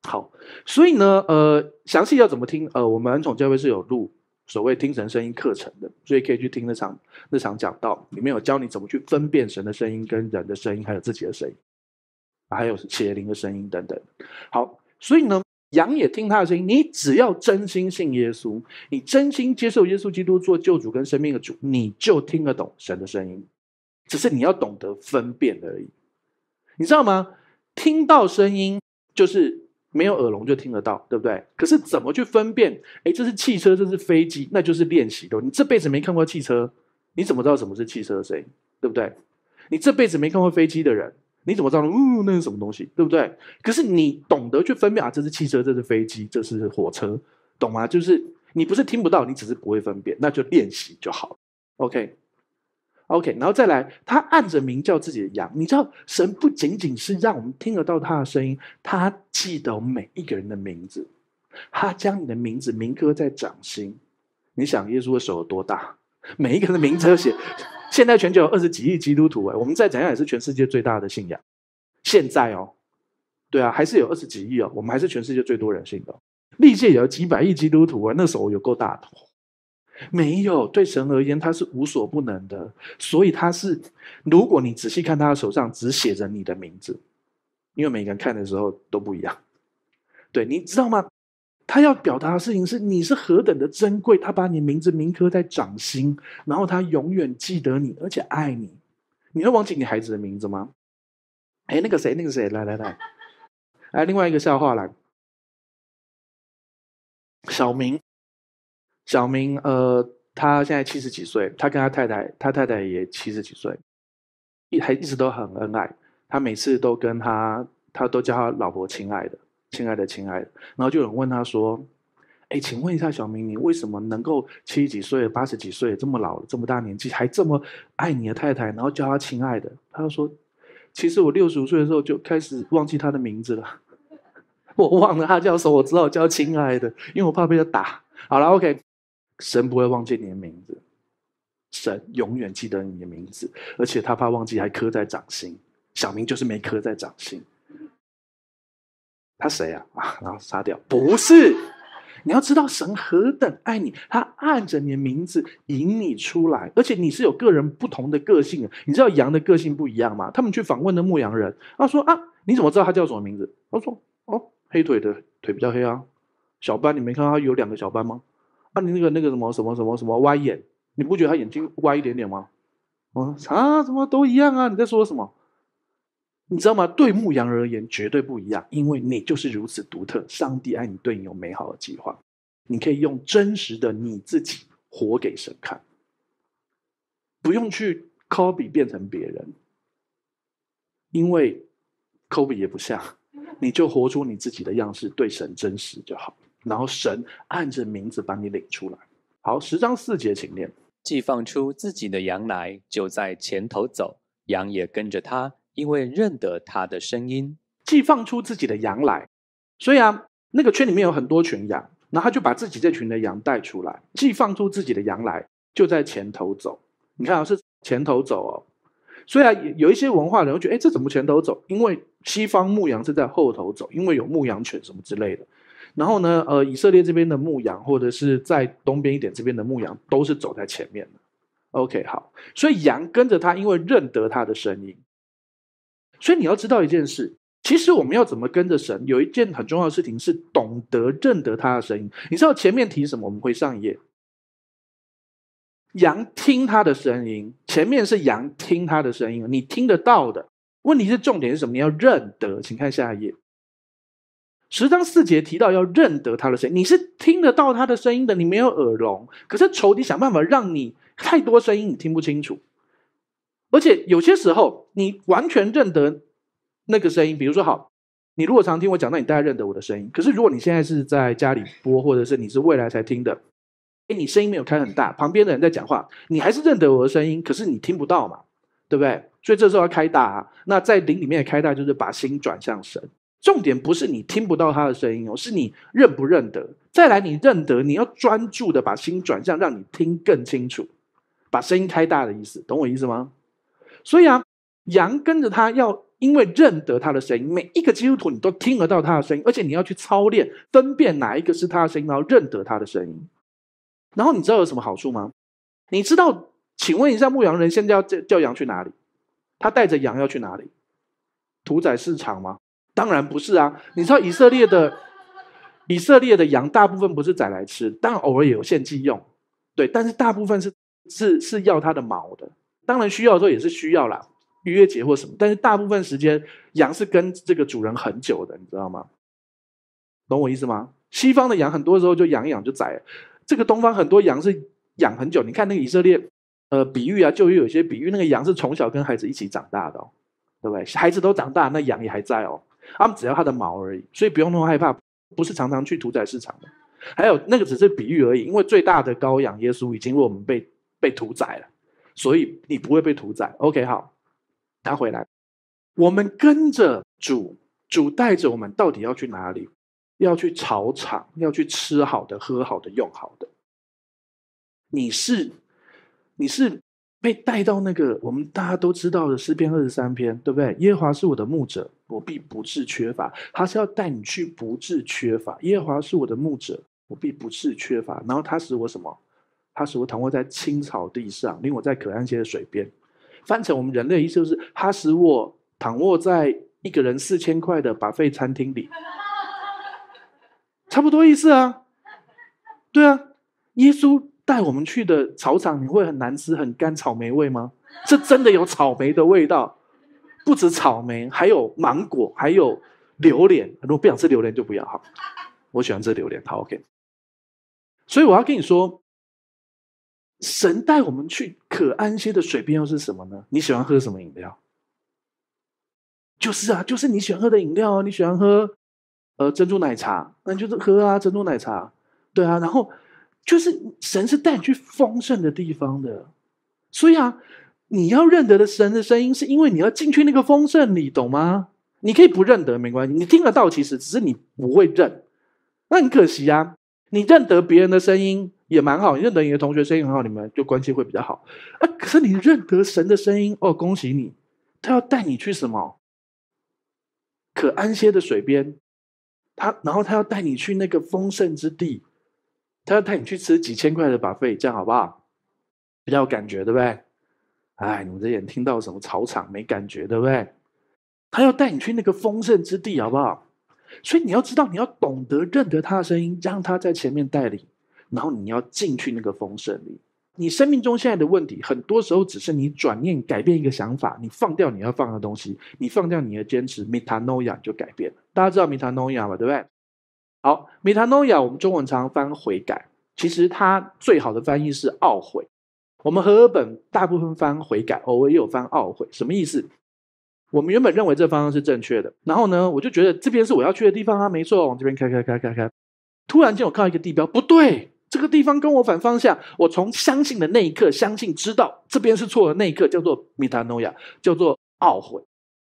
好，所以呢，呃，详细要怎么听，呃，我们恩宠教会是有录所谓听神声音课程的，所以可以去听那场那场讲道，里面有教你怎么去分辨神的声音、跟人的声音，还有自己的声音。还有邪灵的声音等等，好，所以呢，羊也听他的声音。你只要真心信耶稣，你真心接受耶稣基督做救主跟生命的主，你就听得懂神的声音。只是你要懂得分辨而已。你知道吗？听到声音就是没有耳聋就听得到，对不对？可是怎么去分辨？哎，这是汽车，这是飞机，那就是练习的。你这辈子没看过汽车，你怎么知道什么是汽车的声音？对不对？你这辈子没看过飞机的人。你怎么知道？呜，那是什么东西，对不对？可是你懂得去分辨啊，这是汽车，这是飞机，这是火车，懂吗？就是你不是听不到，你只是不会分辨，那就练习就好了。OK，OK，然后再来，他按着名叫自己的羊。你知道，神不仅仅是让我们听得到他的声音，他记得每一个人的名字，他将你的名字铭刻在掌心。你想，耶稣的手有多大？每一个人的名字都写。现在全球有二十几亿基督徒哎，我们再怎样也是全世界最大的信仰。现在哦，对啊，还是有二十几亿哦，我们还是全世界最多人信的。历届有几百亿基督徒啊，那时候有够大的。没有，对神而言他是无所不能的，所以他是，如果你仔细看他的手上只写着你的名字，因为每个人看的时候都不一样。对，你知道吗？他要表达的事情是：你是何等的珍贵，他把你名字铭刻在掌心，然后他永远记得你，而且爱你。你会忘记你孩子的名字吗？哎，那个谁，那个谁，来来来，哎，另外一个笑话来。小明，小明，呃，他现在七十几岁，他跟他太太，他太太也七十几岁，一还一直都很恩爱。他每次都跟他，他都叫他老婆亲爱的。亲爱的，亲爱的，然后就有人问他说：“哎，请问一下，小明，你为什么能够七几岁、八十几岁这么老、了，这么大年纪，还这么爱你的太太，然后叫她亲爱的？”他就说：“其实我六十五岁的时候就开始忘记她的名字了，我忘了她叫什么，我只好叫亲爱的，因为我怕被她打。”好了，OK，神不会忘记你的名字，神永远记得你的名字，而且他怕忘记还刻在掌心。小明就是没刻在掌心。他谁啊？然后杀掉？不是，你要知道神何等爱你，他按着你的名字引你出来，而且你是有个人不同的个性。你知道羊的个性不一样吗？他们去访问的牧羊人，他说啊，你怎么知道他叫什么名字？他说哦，黑腿的腿比较黑啊，小斑，你没看到他有两个小斑吗？啊，你那个那个什么什么什么什么歪眼，你不觉得他眼睛歪一点点吗？啊啊，什么都一样啊，你在说什么？你知道吗？对牧羊而言，绝对不一样，因为你就是如此独特。上帝爱你，对你有美好的计划。你可以用真实的你自己活给神看，不用去科比变成别人，因为科比也不像。你就活出你自己的样式，对神真实就好。然后神按着名字把你领出来。好，十章四节，请念：既放出自己的羊来，就在前头走，羊也跟着他。因为认得他的声音，既放出自己的羊来。所以啊，那个圈里面有很多群羊，然后他就把自己这群的羊带出来，既放出自己的羊来，就在前头走。你看啊，是前头走哦。所以啊，有一些文化人会觉得，哎，这怎么前头走？因为西方牧羊是在后头走，因为有牧羊犬什么之类的。然后呢，呃，以色列这边的牧羊，或者是在东边一点这边的牧羊，都是走在前面的。OK，好，所以羊跟着他，因为认得他的声音。所以你要知道一件事，其实我们要怎么跟着神？有一件很重要的事情是懂得认得他的声音。你知道前面提什么？我们会上一页。羊听他的声音，前面是羊听他的声音。你听得到的，问题是重点是什么？你要认得，请看下一页。十章四节提到要认得他的声，你是听得到他的声音的，你没有耳聋。可是仇敌想办法让你太多声音，你听不清楚。而且有些时候你完全认得那个声音，比如说好，你如果常听我讲，那你大概认得我的声音。可是如果你现在是在家里播，或者是你是未来才听的，哎，你声音没有开很大，旁边的人在讲话，你还是认得我的声音，可是你听不到嘛，对不对？所以这时候要开大。啊，那在灵里面开大，就是把心转向神。重点不是你听不到他的声音哦，是你认不认得。再来，你认得，你要专注的把心转向，让你听更清楚，把声音开大的意思，懂我意思吗？所以啊，羊跟着他，要因为认得他的声音。每一个基督徒，你都听得到他的声音，而且你要去操练分辨哪一个是他的声音，然后认得他的声音。然后你知道有什么好处吗？你知道？请问一下，牧羊人现在叫叫羊去哪里？他带着羊要去哪里？屠宰市场吗？当然不是啊。你知道以色列的 以色列的羊大部分不是宰来吃，当然偶尔也有献祭用，对，但是大部分是是是要它的毛的。当然需要的时候也是需要啦，预约节或什么。但是大部分时间，羊是跟这个主人很久的，你知道吗？懂我意思吗？西方的羊很多时候就养一养就宰，了，这个东方很多羊是养很久。你看那个以色列，呃，比喻啊，就有些比喻，那个羊是从小跟孩子一起长大的，哦，对不对？孩子都长大，那羊也还在哦。他们只要它的毛而已，所以不用那么害怕。不是常常去屠宰市场的，还有那个只是比喻而已。因为最大的羔羊耶稣已经为我们被被屠宰了。所以你不会被屠宰。OK，好，拿回来。我们跟着主，主带着我们，到底要去哪里？要去草场，要去吃好的、喝好的、用好的。你是，你是被带到那个我们大家都知道的诗篇二十三篇，对不对？耶和华是我的牧者，我必不致缺乏。他是要带你去不致缺乏。耶和华是我的牧者，我必不致缺乏。然后他使我什么？他使我躺卧在青草地上，令我在可安街的水边。翻成我们人类意思就是，它使我躺卧在一个人四千块的百费餐厅里，差不多意思啊。对啊，耶稣带我们去的草场，你会很难吃很干草莓味吗？这真的有草莓的味道，不止草莓，还有芒果，还有榴莲。如果不想吃榴莲就不要哈，我喜欢吃榴莲，好 OK。所以我要跟你说。神带我们去可安歇的水边又是什么呢？你喜欢喝什么饮料？就是啊，就是你喜欢喝的饮料啊，你喜欢喝呃珍珠奶茶，那就是喝啊珍珠奶茶，对啊。然后就是神是带你去丰盛的地方的，所以啊，你要认得的神的声音，是因为你要进去那个丰盛，你懂吗？你可以不认得没关系，你听得到其实，只是你不会认，那很可惜啊。你认得别人的声音。也蛮好，认得你的同学声音很好，你们就关系会比较好。啊，可是你认得神的声音哦，恭喜你，他要带你去什么？可安歇的水边，他然后他要带你去那个丰盛之地，他要带你去吃几千块的把费，这样好不好？比较有感觉对不对？哎，你们这人听到什么草场没感觉对不对？他要带你去那个丰盛之地好不好？所以你要知道，你要懂得认得他的声音，让他在前面带领。然后你要进去那个风声里，你生命中现在的问题，很多时候只是你转念改变一个想法，你放掉你要放的东西，你放掉你的坚持，metanoia 就改变了。大家知道 metanoia 吗？对不对？好，metanoia 我们中文常翻悔改，其实它最好的翻译是懊悔。我们和本大部分翻悔改，偶尔有翻懊悔，什么意思？我们原本认为这方向是正确的，然后呢，我就觉得这边是我要去的地方啊，没错，往这边开开开开开，突然间我看到一个地标，不对。这个地方跟我反方向，我从相信的那一刻，相信知道这边是错的那一刻，叫做米塔诺亚，叫做懊悔。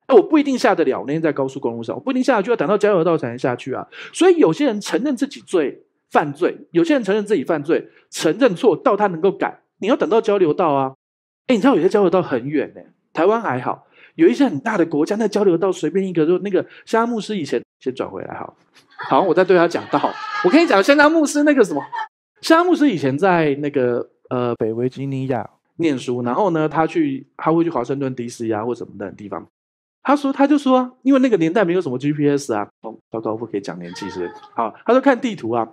哎，我不一定下得了，那天在高速公路上，我不一定下得去，要等到交流道才能下去啊。所以有些人承认自己罪，犯罪；有些人承认自己犯罪，承认错到他能够改，你要等到交流道啊。哎，你知道有些交流道很远呢，台湾还好，有一些很大的国家，那交流道随便一个就那个。香让牧师以前先转回来，好好，我再对他讲到。我跟你讲，香让牧师那个什么。詹姆斯以前在那个呃北维吉尼亚念书，然后呢，他去他会去华盛顿 D.C. 啊或什么的地方。他说他就说，因为那个年代没有什么 GPS 啊，哦，高高富可以讲年纪是，好，他说看地图啊，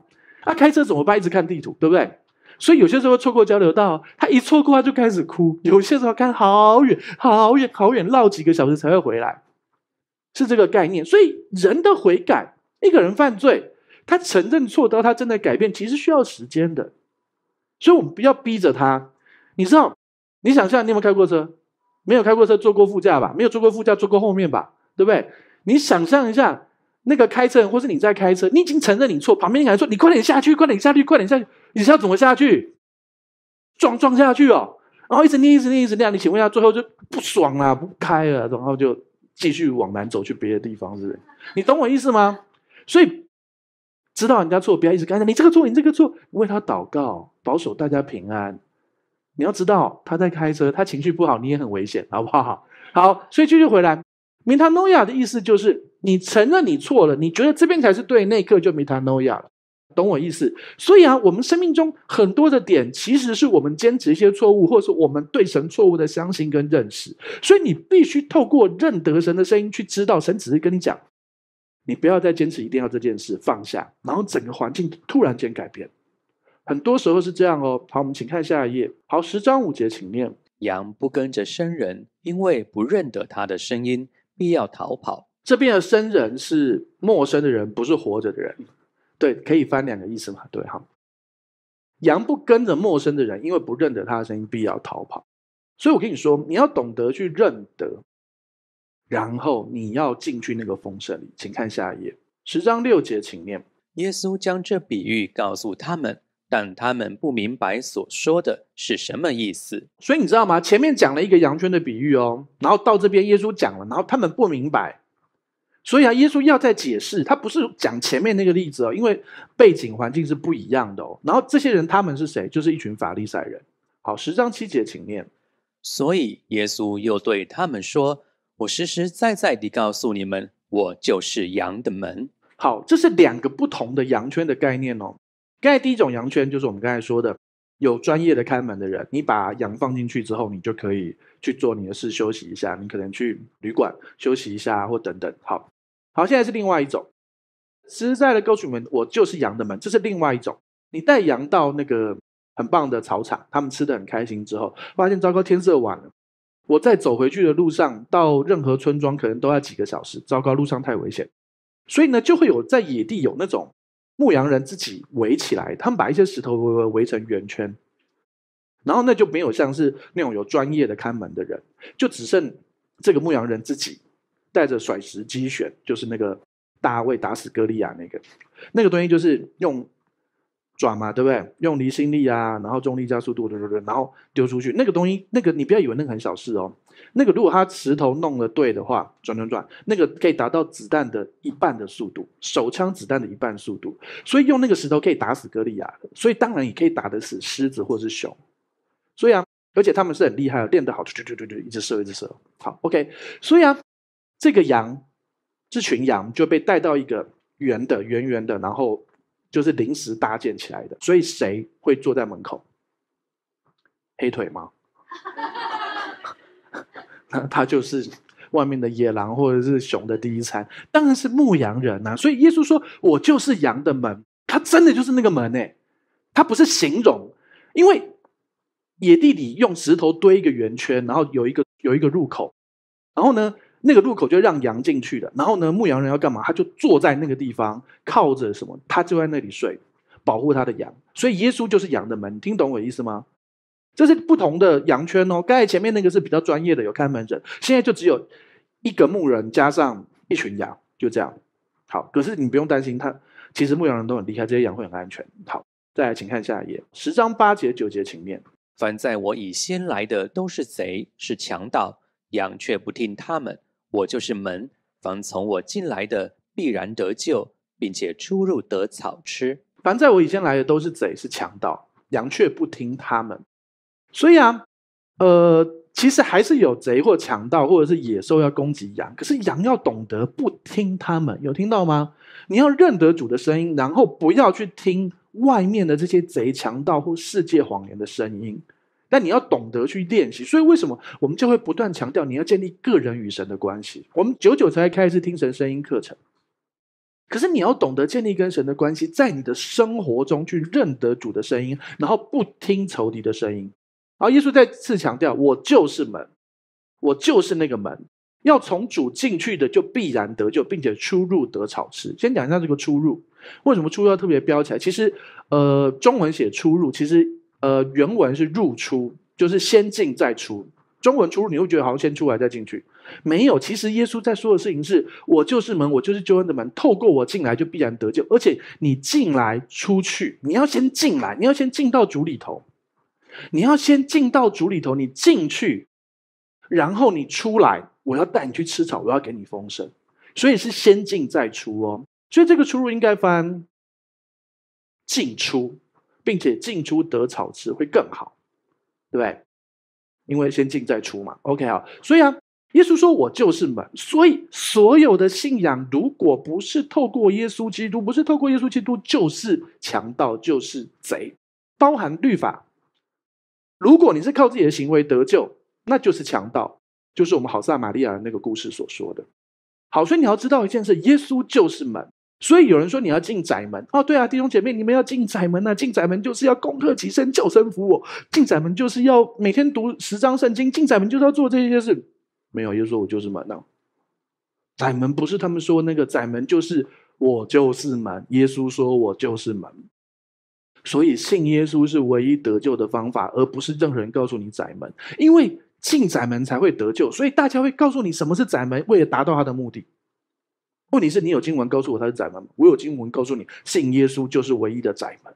他开车怎么办？一直看地图，对不对？所以有些时候错过交流道，他一错过他就开始哭。有些时候看好远好远好远，绕几个小时才会回来，是这个概念。所以人的悔改，一个人犯罪。他承认错，到他正在改变，其实需要时间的，所以我们不要逼着他。你知道，你想象你有没有开过车？没有开过车，坐过副驾吧？没有坐过副驾，坐过后面吧？对不对？你想象一下，那个开车或是你在开车，你已经承认你错，旁边人说：“你快点下去，快点下去，快点下去，你是要怎么下去？撞撞下去哦！”然后一直捏，一直捏，一直捏。你请问一下，最后就不爽了，不开了，然后就继续往南走去别的地方，是？你懂我意思吗？所以。知道人家错，不要一直干着。你这个错，你这个错，为他祷告，保守大家平安。你要知道，他在开车，他情绪不好，你也很危险，好不好？好，所以继续回来。弥他诺亚的意思就是，你承认你错了，你觉得这边才是对，那刻就弥他诺亚了。懂我意思？所以啊，我们生命中很多的点，其实是我们坚持一些错误，或者是我们对神错误的相信跟认识。所以你必须透过认得神的声音，去知道神只是跟你讲。你不要再坚持一定要这件事，放下，然后整个环境突然间改变，很多时候是这样哦。好，我们请看下一页。好，十章五节，请念：羊不跟着生人，因为不认得他的声音，必要逃跑。这边的生人是陌生的人，不是活着的人。对，可以翻两个意思嘛？对哈。羊不跟着陌生的人，因为不认得他的声音，必要逃跑。所以我跟你说，你要懂得去认得。然后你要进去那个风盛里，请看下一页，十章六节，请念。耶稣将这比喻告诉他们，但他们不明白所说的是什么意思。所以你知道吗？前面讲了一个羊圈的比喻哦，然后到这边耶稣讲了，然后他们不明白。所以啊，耶稣要再解释，他不是讲前面那个例子哦，因为背景环境是不一样的哦。然后这些人他们是谁？就是一群法利赛人。好，十章七节，请念。所以耶稣又对他们说。我实实在在地告诉你们，我就是羊的门。好，这是两个不同的羊圈的概念哦。刚才第一种羊圈就是我们刚才说的，有专业的开门的人，你把羊放进去之后，你就可以去做你的事，休息一下，你可能去旅馆休息一下或等等。好，好，现在是另外一种，实在的告诉你们，我就是羊的门。这是另外一种，你带羊到那个很棒的草场，他们吃的很开心之后，发现糟糕，天色晚了。我在走回去的路上，到任何村庄可能都要几个小时。糟糕，路上太危险，所以呢，就会有在野地有那种牧羊人自己围起来，他们把一些石头围围围成圆圈，然后那就没有像是那种有专业的看门的人，就只剩这个牧羊人自己带着甩石机选，就是那个大卫打死歌利亚那个那个东西，就是用。转嘛，对不对？用离心力啊，然后重力加速度，对对对，然后丢出去。那个东西，那个你不要以为那个很小事哦。那个如果他石头弄得对的话，转转转，那个可以达到子弹的一半的速度，手枪子弹的一半速度。所以用那个石头可以打死格利亚，所以当然也可以打得死狮子或是熊。所以啊，而且他们是很厉害，练得好，就就就就一直射一直射。好，OK。所以啊，这个羊，这群羊就被带到一个圆的、圆圆的，然后。就是临时搭建起来的，所以谁会坐在门口？黑腿吗？他就是外面的野狼或者是熊的第一餐，当然是牧羊人呐。所以耶稣说：“我就是羊的门。”他真的就是那个门诶，他不是形容。因为野地里用石头堆一个圆圈，然后有一个有一个入口，然后呢？那个路口就让羊进去的，然后呢，牧羊人要干嘛？他就坐在那个地方，靠着什么？他就在那里睡，保护他的羊。所以耶稣就是羊的门，听懂我意思吗？这是不同的羊圈哦。刚才前面那个是比较专业的，有看门人。现在就只有一个牧人加上一群羊，就这样。好，可是你不用担心他，其实牧羊人都很厉害，这些羊会很安全。好，再来，请看下一页，十章八节，九节，情面。凡在我以先来的都是贼是强盗，羊却不听他们。我就是门，凡从我进来的必然得救，并且出入得草吃。凡在我以前来的都是贼，是强盗。羊却不听他们，所以啊，呃，其实还是有贼或强盗或者是野兽要攻击羊，可是羊要懂得不听他们，有听到吗？你要认得主的声音，然后不要去听外面的这些贼、强盗或世界谎言的声音。但你要懂得去练习，所以为什么我们就会不断强调你要建立个人与神的关系？我们九九才开始听神声音课程，可是你要懂得建立跟神的关系，在你的生活中去认得主的声音，然后不听仇敌的声音。而耶稣再次强调：我就是门，我就是那个门，要从主进去的就必然得救，并且出入得草吃。先讲一下这个出入，为什么出入要特别标起来？其实，呃，中文写出入其实。呃，原文是入出，就是先进再出。中文出入，你会觉得好像先出来再进去，没有。其实耶稣在说的事情是，我就是门，我就是救恩的门。透过我进来，就必然得救。而且你进来出去，你要先进来，你要先进到主里头。你要先进到主里头，你进去，然后你出来，我要带你去吃草，我要给你封神，所以是先进再出哦。所以这个出入应该翻进出。并且进出得草吃会更好，对不对？因为先进再出嘛。OK 好，所以啊，耶稣说我就是门。所以所有的信仰，如果不是透过耶稣基督，不是透过耶稣基督，就是强盗，就是贼，包含律法。如果你是靠自己的行为得救，那就是强盗，就是我们好撒玛利亚的那个故事所说的。好，所以你要知道一件事，耶稣就是门。所以有人说你要进窄门哦，对啊，弟兄姐妹你们要进窄门啊！进窄门就是要攻克其身，救生符我。进窄门就是要每天读十章圣经，进窄门就是要做这些事。没有耶稣说我就是门呐，窄门不是他们说那个窄门，就是我就是门。耶稣说我就是门，所以信耶稣是唯一得救的方法，而不是任何人告诉你窄门，因为进窄门才会得救。所以大家会告诉你什么是窄门，为了达到他的目的。问题是，你有经文告诉我他是窄门我有经文告诉你，信耶稣就是唯一的窄门。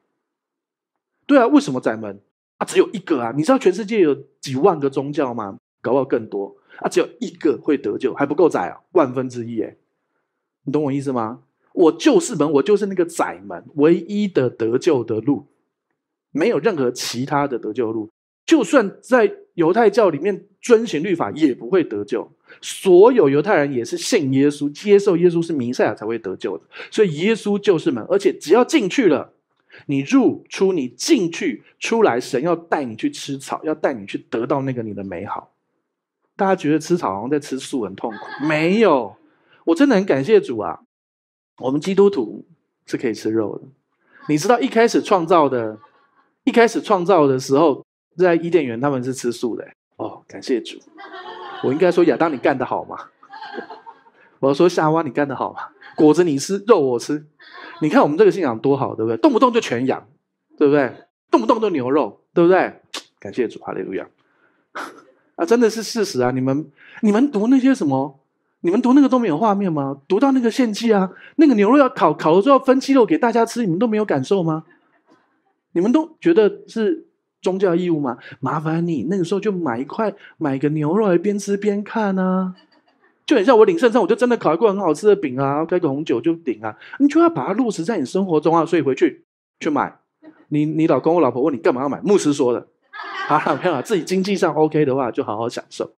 对啊，为什么窄门？啊，只有一个啊！你知道全世界有几万个宗教吗？搞不好更多啊！只有一个会得救，还不够窄啊，万分之一哎！你懂我意思吗？我就是门，我就是那个窄门，唯一的得救的路，没有任何其他的得救路。就算在犹太教里面遵循律法也不会得救，所有犹太人也是信耶稣，接受耶稣是弥赛亚才会得救的。所以耶稣就是门，而且只要进去了，你入出，你进去出来，神要带你去吃草，要带你去得到那个你的美好。大家觉得吃草好像在吃素很痛苦？没有，我真的很感谢主啊！我们基督徒是可以吃肉的。你知道一开始创造的，一开始创造的时候。在伊甸园，他们是吃素的哦。感谢主，我应该说亚当，你干得好吗？我说夏娃，你干得好吗？果子你吃，肉我吃。你看我们这个信仰多好，对不对？动不动就全羊，对不对？动不动就牛肉，对不对？感谢主，哈利路亚。啊，真的是事实啊！你们、你们读那些什么？你们读那个都没有画面吗？读到那个献祭啊，那个牛肉要烤，烤了之后要分鸡肉给大家吃，你们都没有感受吗？你们都觉得是。宗教义务嘛，麻烦你那个时候就买一块，买个牛肉，来边吃边看啊，就很像我领圣餐，我就真的烤一个很好吃的饼啊，开个红酒就顶啊。你就要把它落实在你生活中啊。所以回去去买。你你老公我老婆问你干嘛要买？牧师说的啊，有啊，自己经济上 OK 的话，就好好享受，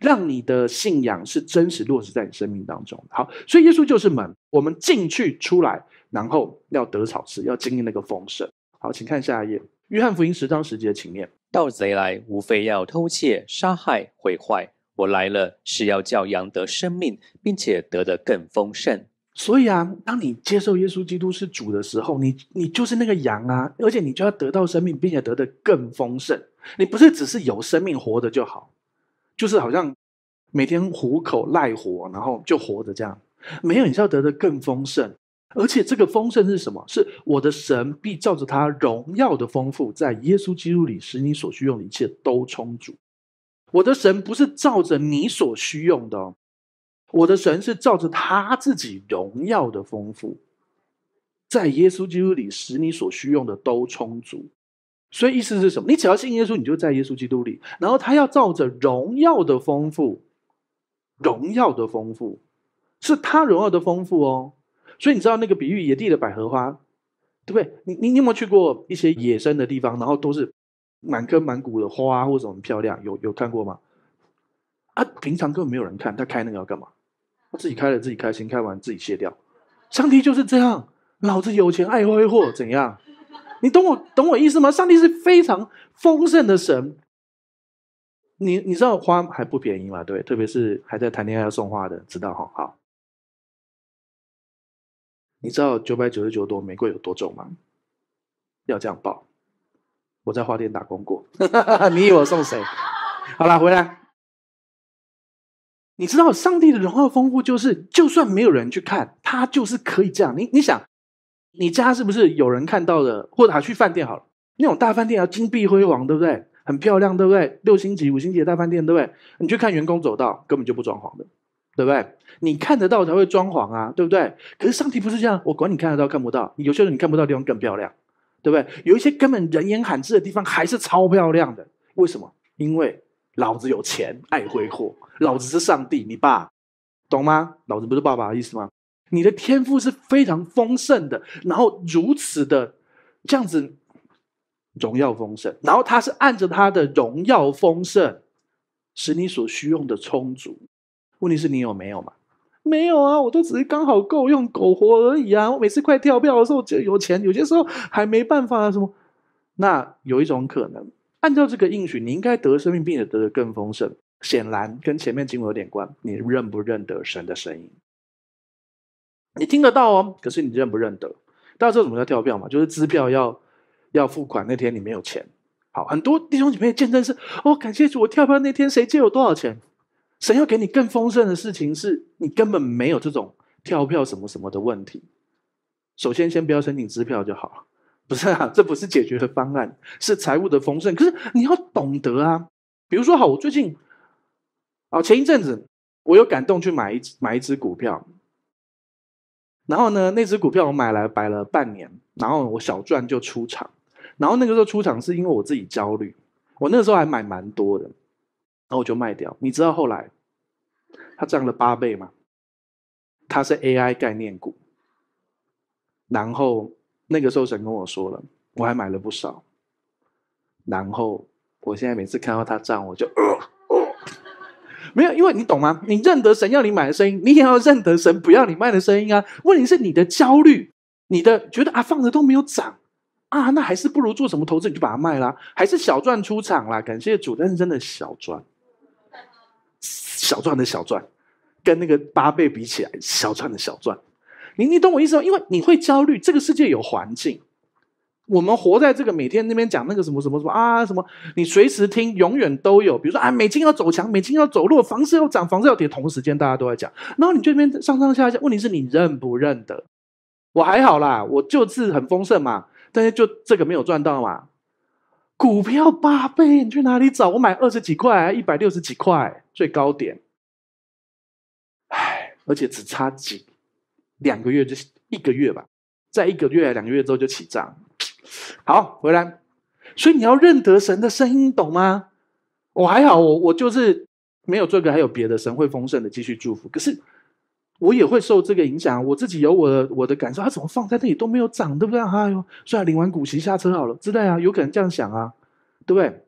让你的信仰是真实落实在你生命当中。好，所以耶稣就是门，我们进去出来，然后要得草吃，要经历那个丰盛。好，请看下一页。约翰福音十章十节，请念：盗贼来，无非要偷窃、杀害、毁坏。我来了，是要叫羊得生命，并且得的更丰盛。所以啊，当你接受耶稣基督是主的时候，你你就是那个羊啊，而且你就要得到生命，并且得的更丰盛。你不是只是有生命活着就好，就是好像每天糊口赖活，然后就活着这样，没有，你是要得的更丰盛。而且这个丰盛是什么？是我的神必照着他荣耀的丰富，在耶稣基督里使你所需用的一切都充足。我的神不是照着你所需用的，我的神是照着他自己荣耀的丰富，在耶稣基督里使你所需用的都充足。所以意思是什么？你只要信耶稣，你就在耶稣基督里。然后他要照着荣耀的丰富，荣耀的丰富是他荣耀的丰富哦。所以你知道那个比喻野地的百合花，对不对？你你你有没有去过一些野生的地方，然后都是满根满谷的花，或者很漂亮，有有看过吗？啊，平常根本没有人看，他开那个要干嘛？他自己开了自己开心，开完自己卸掉。上帝就是这样，老子有钱爱挥霍，怎样？你懂我懂我意思吗？上帝是非常丰盛的神。你你知道花还不便宜嘛？对，特别是还在谈恋爱要送花的，知道哈好。你知道九百九十九朵玫瑰有多重吗？要这样抱，我在花店打工过。你以为我送谁？好了，回来。你知道上帝的荣耀丰富，就是就算没有人去看，他就是可以这样。你你想，你家是不是有人看到的？或者去饭店好了，那种大饭店要金碧辉煌，对不对？很漂亮，对不对？六星级、五星级大饭店，对不对？你去看员工走道，根本就不装潢的。对不对？你看得到才会装潢啊，对不对？可是上帝不是这样，我管你看得到看不到。有些人你看不到地方更漂亮，对不对？有一些根本人烟罕至的地方还是超漂亮的。为什么？因为老子有钱，爱挥霍。老子是上帝，你爸，懂吗？老子不是爸爸的意思吗？你的天赋是非常丰盛的，然后如此的这样子荣耀丰盛，然后他是按着他的荣耀丰盛，使你所需用的充足。问题是你有没有嘛？没有啊，我都只是刚好够用苟活而已啊！我每次快跳票的时候，就有钱；有些时候还没办法啊什么。那有一种可能，按照这个应许，你应该得生命，病也得的更丰盛。显然跟前面经文有点关，你认不认得神的声音？你听得到哦，可是你认不认得？大家知道什么叫跳票嘛？就是支票要要付款那天你没有钱。好，很多弟兄姐妹见证是：哦，感谢主，我跳票那天谁借我多少钱？神要给你更丰盛的事情，是你根本没有这种跳票什么什么的问题。首先，先不要申请支票就好，不是啊，这不是解决的方案，是财务的丰盛。可是你要懂得啊，比如说，好，我最近啊，前一阵子我有感动去买一买一只股票，然后呢，那只股票我买来摆了半年，然后我小赚就出场，然后那个时候出场是因为我自己焦虑，我那个时候还买蛮多的。然后我就卖掉，你知道后来它涨了八倍吗？它是 AI 概念股。然后那个时候神跟我说了，我还买了不少。然后我现在每次看到它涨，我就呃，没有，因为你懂吗？你认得神要你买的声音，你也要认得神不要你卖的声音啊。问题是你的焦虑，你的觉得啊，放着都没有涨啊，那还是不如做什么投资，你就把它卖了，还是小赚出场了。感谢主，但是真的小赚。小赚的小赚，跟那个八倍比起来，小赚的小赚，你你懂我意思吗？因为你会焦虑，这个世界有环境，我们活在这个每天那边讲那个什么什么什么啊什么，你随时听，永远都有。比如说啊，美金要走强，美金要走弱，房子要涨，房子要跌，同时间大家都在讲，然后你就那边上上下下。问题是，你认不认得？我还好啦，我就是很丰盛嘛，但是就这个没有赚到嘛。股票八倍，你去哪里找？我买二十几块，一百六十几块最高点，唉，而且只差几两个月就一个月吧，在一个月两个月之后就起涨。好，回来，所以你要认得神的声音，懂吗？我还好，我我就是没有这个，还有别的神会丰盛的继续祝福。可是。我也会受这个影响，我自己有我我的感受，它怎么放在那里都没有涨，对不对？哎呦，算了，领完股息下车好了，知道啊？有可能这样想啊，对不对？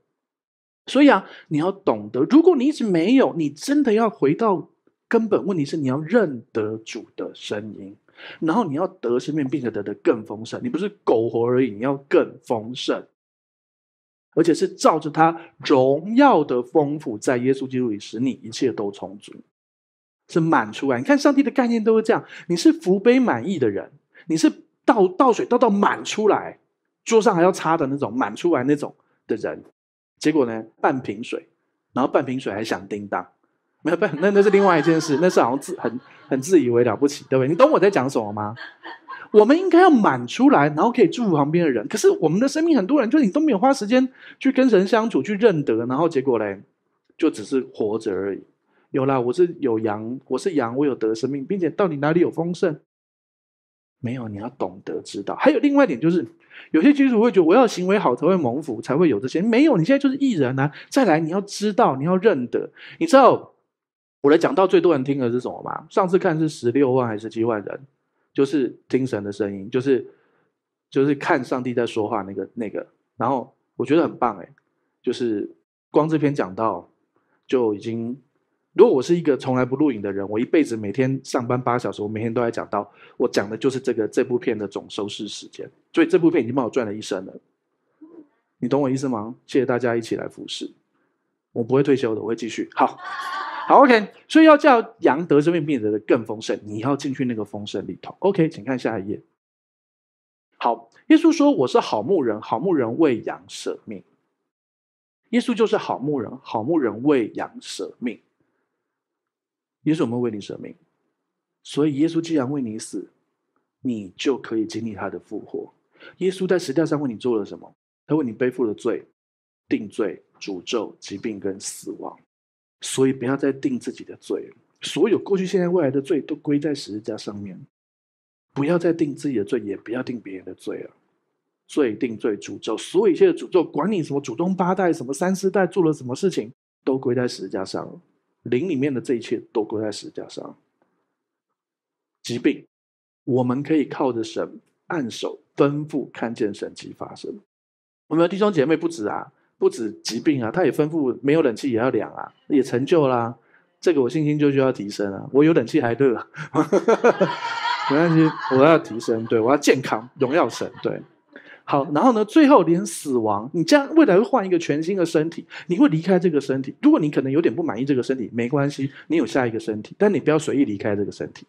所以啊，你要懂得，如果你一直没有，你真的要回到根本问题，是你要认得主的声音，然后你要得生命，并且得的更丰盛。你不是苟活而已，你要更丰盛，而且是照着他荣耀的丰富，在耶稣基督里使你一切都充足。是满出来，你看上帝的概念都是这样。你是福杯满溢的人，你是倒倒水倒到满出来，桌上还要擦的那种满出来那种的人。结果呢，半瓶水，然后半瓶水还响叮当，没有办，那那是另外一件事，那是好像自很很自以为了不起，对不对？你懂我在讲什么吗？我们应该要满出来，然后可以祝福旁边的人。可是我们的生命，很多人就是你都没有花时间去跟神相处，去认得，然后结果嘞，就只是活着而已。有啦，我是有阳，我是阳，我有得生命，并且到底哪里有丰盛？没有，你要懂得知道。还有另外一点就是，有些基督徒会觉得我要行为好才会蒙福，才会有这些。没有，你现在就是艺人啊！再来，你要知道，你要认得。你知道我的讲到最多人听的是什么吗？上次看是十六万还是七万人？就是精神的声音，就是就是看上帝在说话那个那个。然后我觉得很棒哎，就是光这篇讲到就已经。如果我是一个从来不录影的人，我一辈子每天上班八小时，我每天都在讲到，我讲的就是这个这部片的总收视时间，所以这部片已经帮我赚了一生了。你懂我意思吗？谢谢大家一起来服侍，我不会退休的，我会继续。好，好，OK。所以要叫羊得生命变得更丰盛，你要进去那个丰盛里头。OK，请看下一页。好，耶稣说我是好牧人，好牧人为羊舍命。耶稣就是好牧人，好牧人为羊舍命。耶稣没有为你舍命，所以耶稣既然为你死，你就可以经历他的复活。耶稣在十字架上为你做了什么？他为你背负了罪、定罪、诅咒、疾病跟死亡。所以不要再定自己的罪，所有过去、现在、未来的罪都归在十字架上面。不要再定自己的罪，也不要定别人的罪了。罪定罪诅咒，所有一切的诅咒，管你什么祖宗八代，什么三四代，做了什么事情，都归在十字架上了。灵里面的这一切都归在神架上。疾病，我们可以靠着神按手吩咐，看见神迹发生。我们的弟兄姐妹不止啊，不止疾病啊，他也吩咐没有冷气也要凉啊，也成就啦。这个我信心就需要提升啊，我有冷气还热，没关系，我要提升，对我要健康，荣耀神，对。好，然后呢？最后连死亡，你将未来会换一个全新的身体，你会离开这个身体。如果你可能有点不满意这个身体，没关系，你有下一个身体，但你不要随意离开这个身体，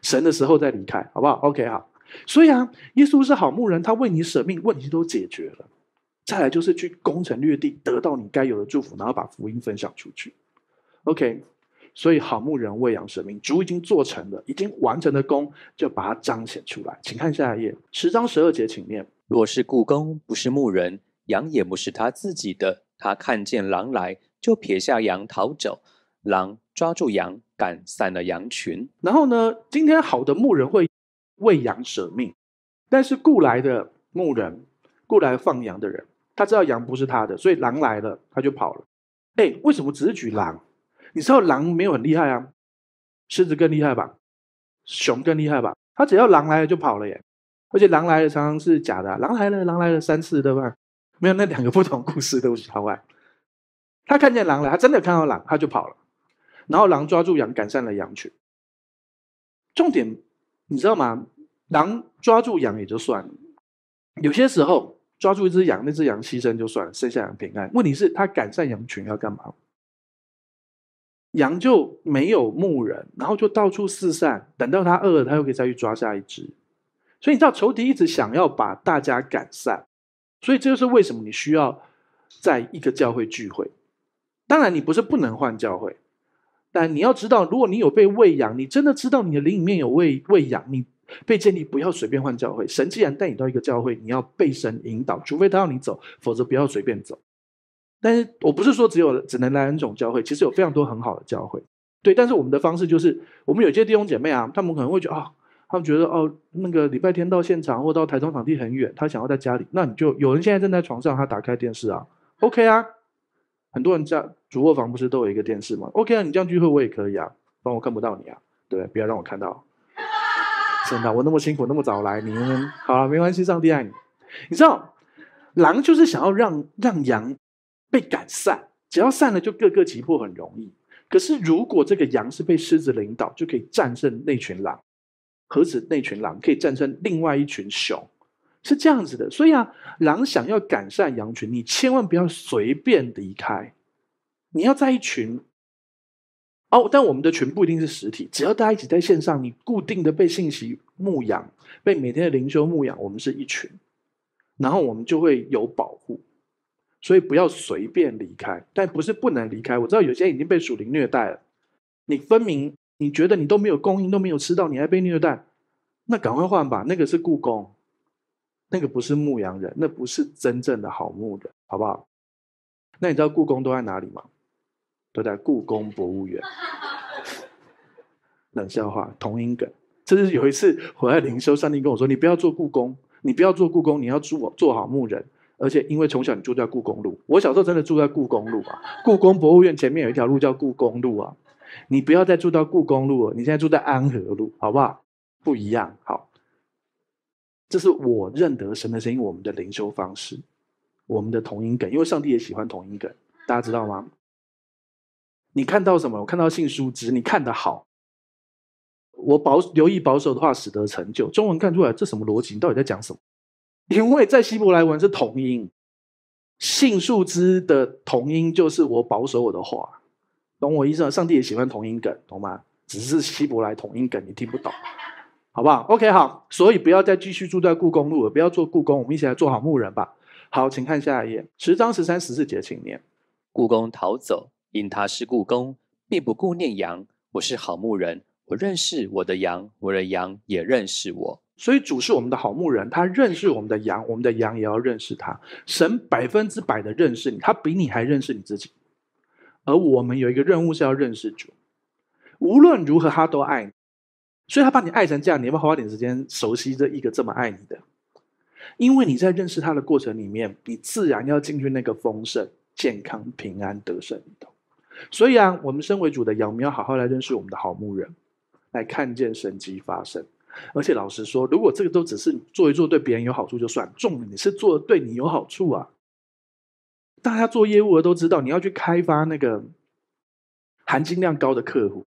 神的时候再离开，好不好？OK，好。所以啊，耶稣是好牧人，他为你舍命，问题都解决了。再来就是去攻城略地，得到你该有的祝福，然后把福音分享出去。OK。所以好牧人喂养舍命，主已经做成了，已经完成的功，就把它彰显出来。请看下一页，十章十二节，请念：我是故宫不是牧人，羊也不是他自己的。他看见狼来，就撇下羊逃走，狼抓住羊，赶散了羊群。然后呢？今天好的牧人会喂养舍命，但是雇来的牧人，雇来放羊的人，他知道羊不是他的，所以狼来了他就跑了。哎，为什么只是举狼？你知道狼没有很厉害啊，狮子更厉害吧，熊更厉害吧。它只要狼来了就跑了耶，而且狼来了常常是假的。狼来了，狼来了三次对吧？没有那两个不同故事都是好外。他看见狼来，他真的看到狼，他就跑了。然后狼抓住羊，赶上了羊群。重点你知道吗？狼抓住羊也就算了，有些时候抓住一只羊，那只羊牺牲就算了，剩下羊平安。问题是他赶上羊群要干嘛？羊就没有牧人，然后就到处四散。等到它饿了，它又可以再去抓下一只。所以你知道，仇敌一直想要把大家赶散。所以这就是为什么你需要在一个教会聚会。当然，你不是不能换教会，但你要知道，如果你有被喂养，你真的知道你的灵里面有喂喂养，你被建议不要随便换教会。神既然带你到一个教会，你要被神引导，除非他要你走，否则不要随便走。但是我不是说只有只能来恩种教会，其实有非常多很好的教会。对，但是我们的方式就是，我们有些弟兄姐妹啊，他们可能会觉得啊，他们觉得哦，那个礼拜天到现场或到台中场地很远，他想要在家里，那你就有人现在正在床上，他打开电视啊，OK 啊，很多人家主卧房不是都有一个电视吗？OK 啊，你这样聚会我也可以啊，但我看不到你啊，对，不要让我看到，真的，我那么辛苦那么早来，你们好了，没关系，上帝爱你。你知道，狼就是想要让让羊。被赶散，只要散了，就各个击破，很容易。可是，如果这个羊是被狮子领导，就可以战胜那群狼；，何止那群狼可以战胜另外一群熊？是这样子的。所以啊，狼想要赶散羊群，你千万不要随便离开，你要在一群。哦，但我们的群不一定是实体，只要大家一起在线上，你固定的被信息牧养，被每天的灵修牧养，我们是一群，然后我们就会有保护。所以不要随便离开，但不是不能离开。我知道有些已经被属灵虐待了，你分明你觉得你都没有供应，都没有吃到，你还被虐待，那赶快换吧。那个是故宫，那个不是牧羊人，那不是真正的好牧的，好不好？那你知道故宫都在哪里吗？都在故宫博物院。冷笑话，同音梗。这是有一次我在灵修，上帝跟我说：“你不要做故宫，你不要做故宫，你要做做好牧人。”而且，因为从小你住在故宫路，我小时候真的住在故宫路啊！故宫博物院前面有一条路叫故宫路啊！你不要再住到故宫路了，你现在住在安和路，好不好？不一样，好。这是我认得神的声音，我们的灵修方式，我们的同音梗，因为上帝也喜欢同音梗，大家知道吗？你看到什么？我看到信书是你看得好。我保留意保守的话，使得成就。中文看出来，这什么逻辑？你到底在讲什么？因为在希伯来文是同音，性树枝的同音就是我保守我的话，懂我意思吗？上帝也喜欢同音梗，懂吗？只是希伯来同音梗你听不懂，好不好？OK，好，所以不要再继续住在故宫路了，不要做故宫，我们一起来做好牧人吧。好，请看下一页，十章十三十四节，请念：故宫逃走，因他是故宫，并不顾念羊。我是好牧人，我认识我的羊，我的羊也认识我。所以主是我们的好牧人，他认识我们的羊，我们的羊也要认识他。神百分之百的认识你，他比你还认识你自己。而我们有一个任务是要认识主。无论如何，他都爱你，所以他把你爱成这样。你要不要花点时间熟悉这一个这么爱你的？因为你在认识他的过程里面，你自然要进去那个丰盛、健康、平安、得胜里头。所以啊，我们身为主的羊，我们要好好来认识我们的好牧人，来看见神迹发生。而且老实说，如果这个都只是做一做对别人有好处就算，重点你是做对你有好处啊！大家做业务的都知道，你要去开发那个含金量高的客户。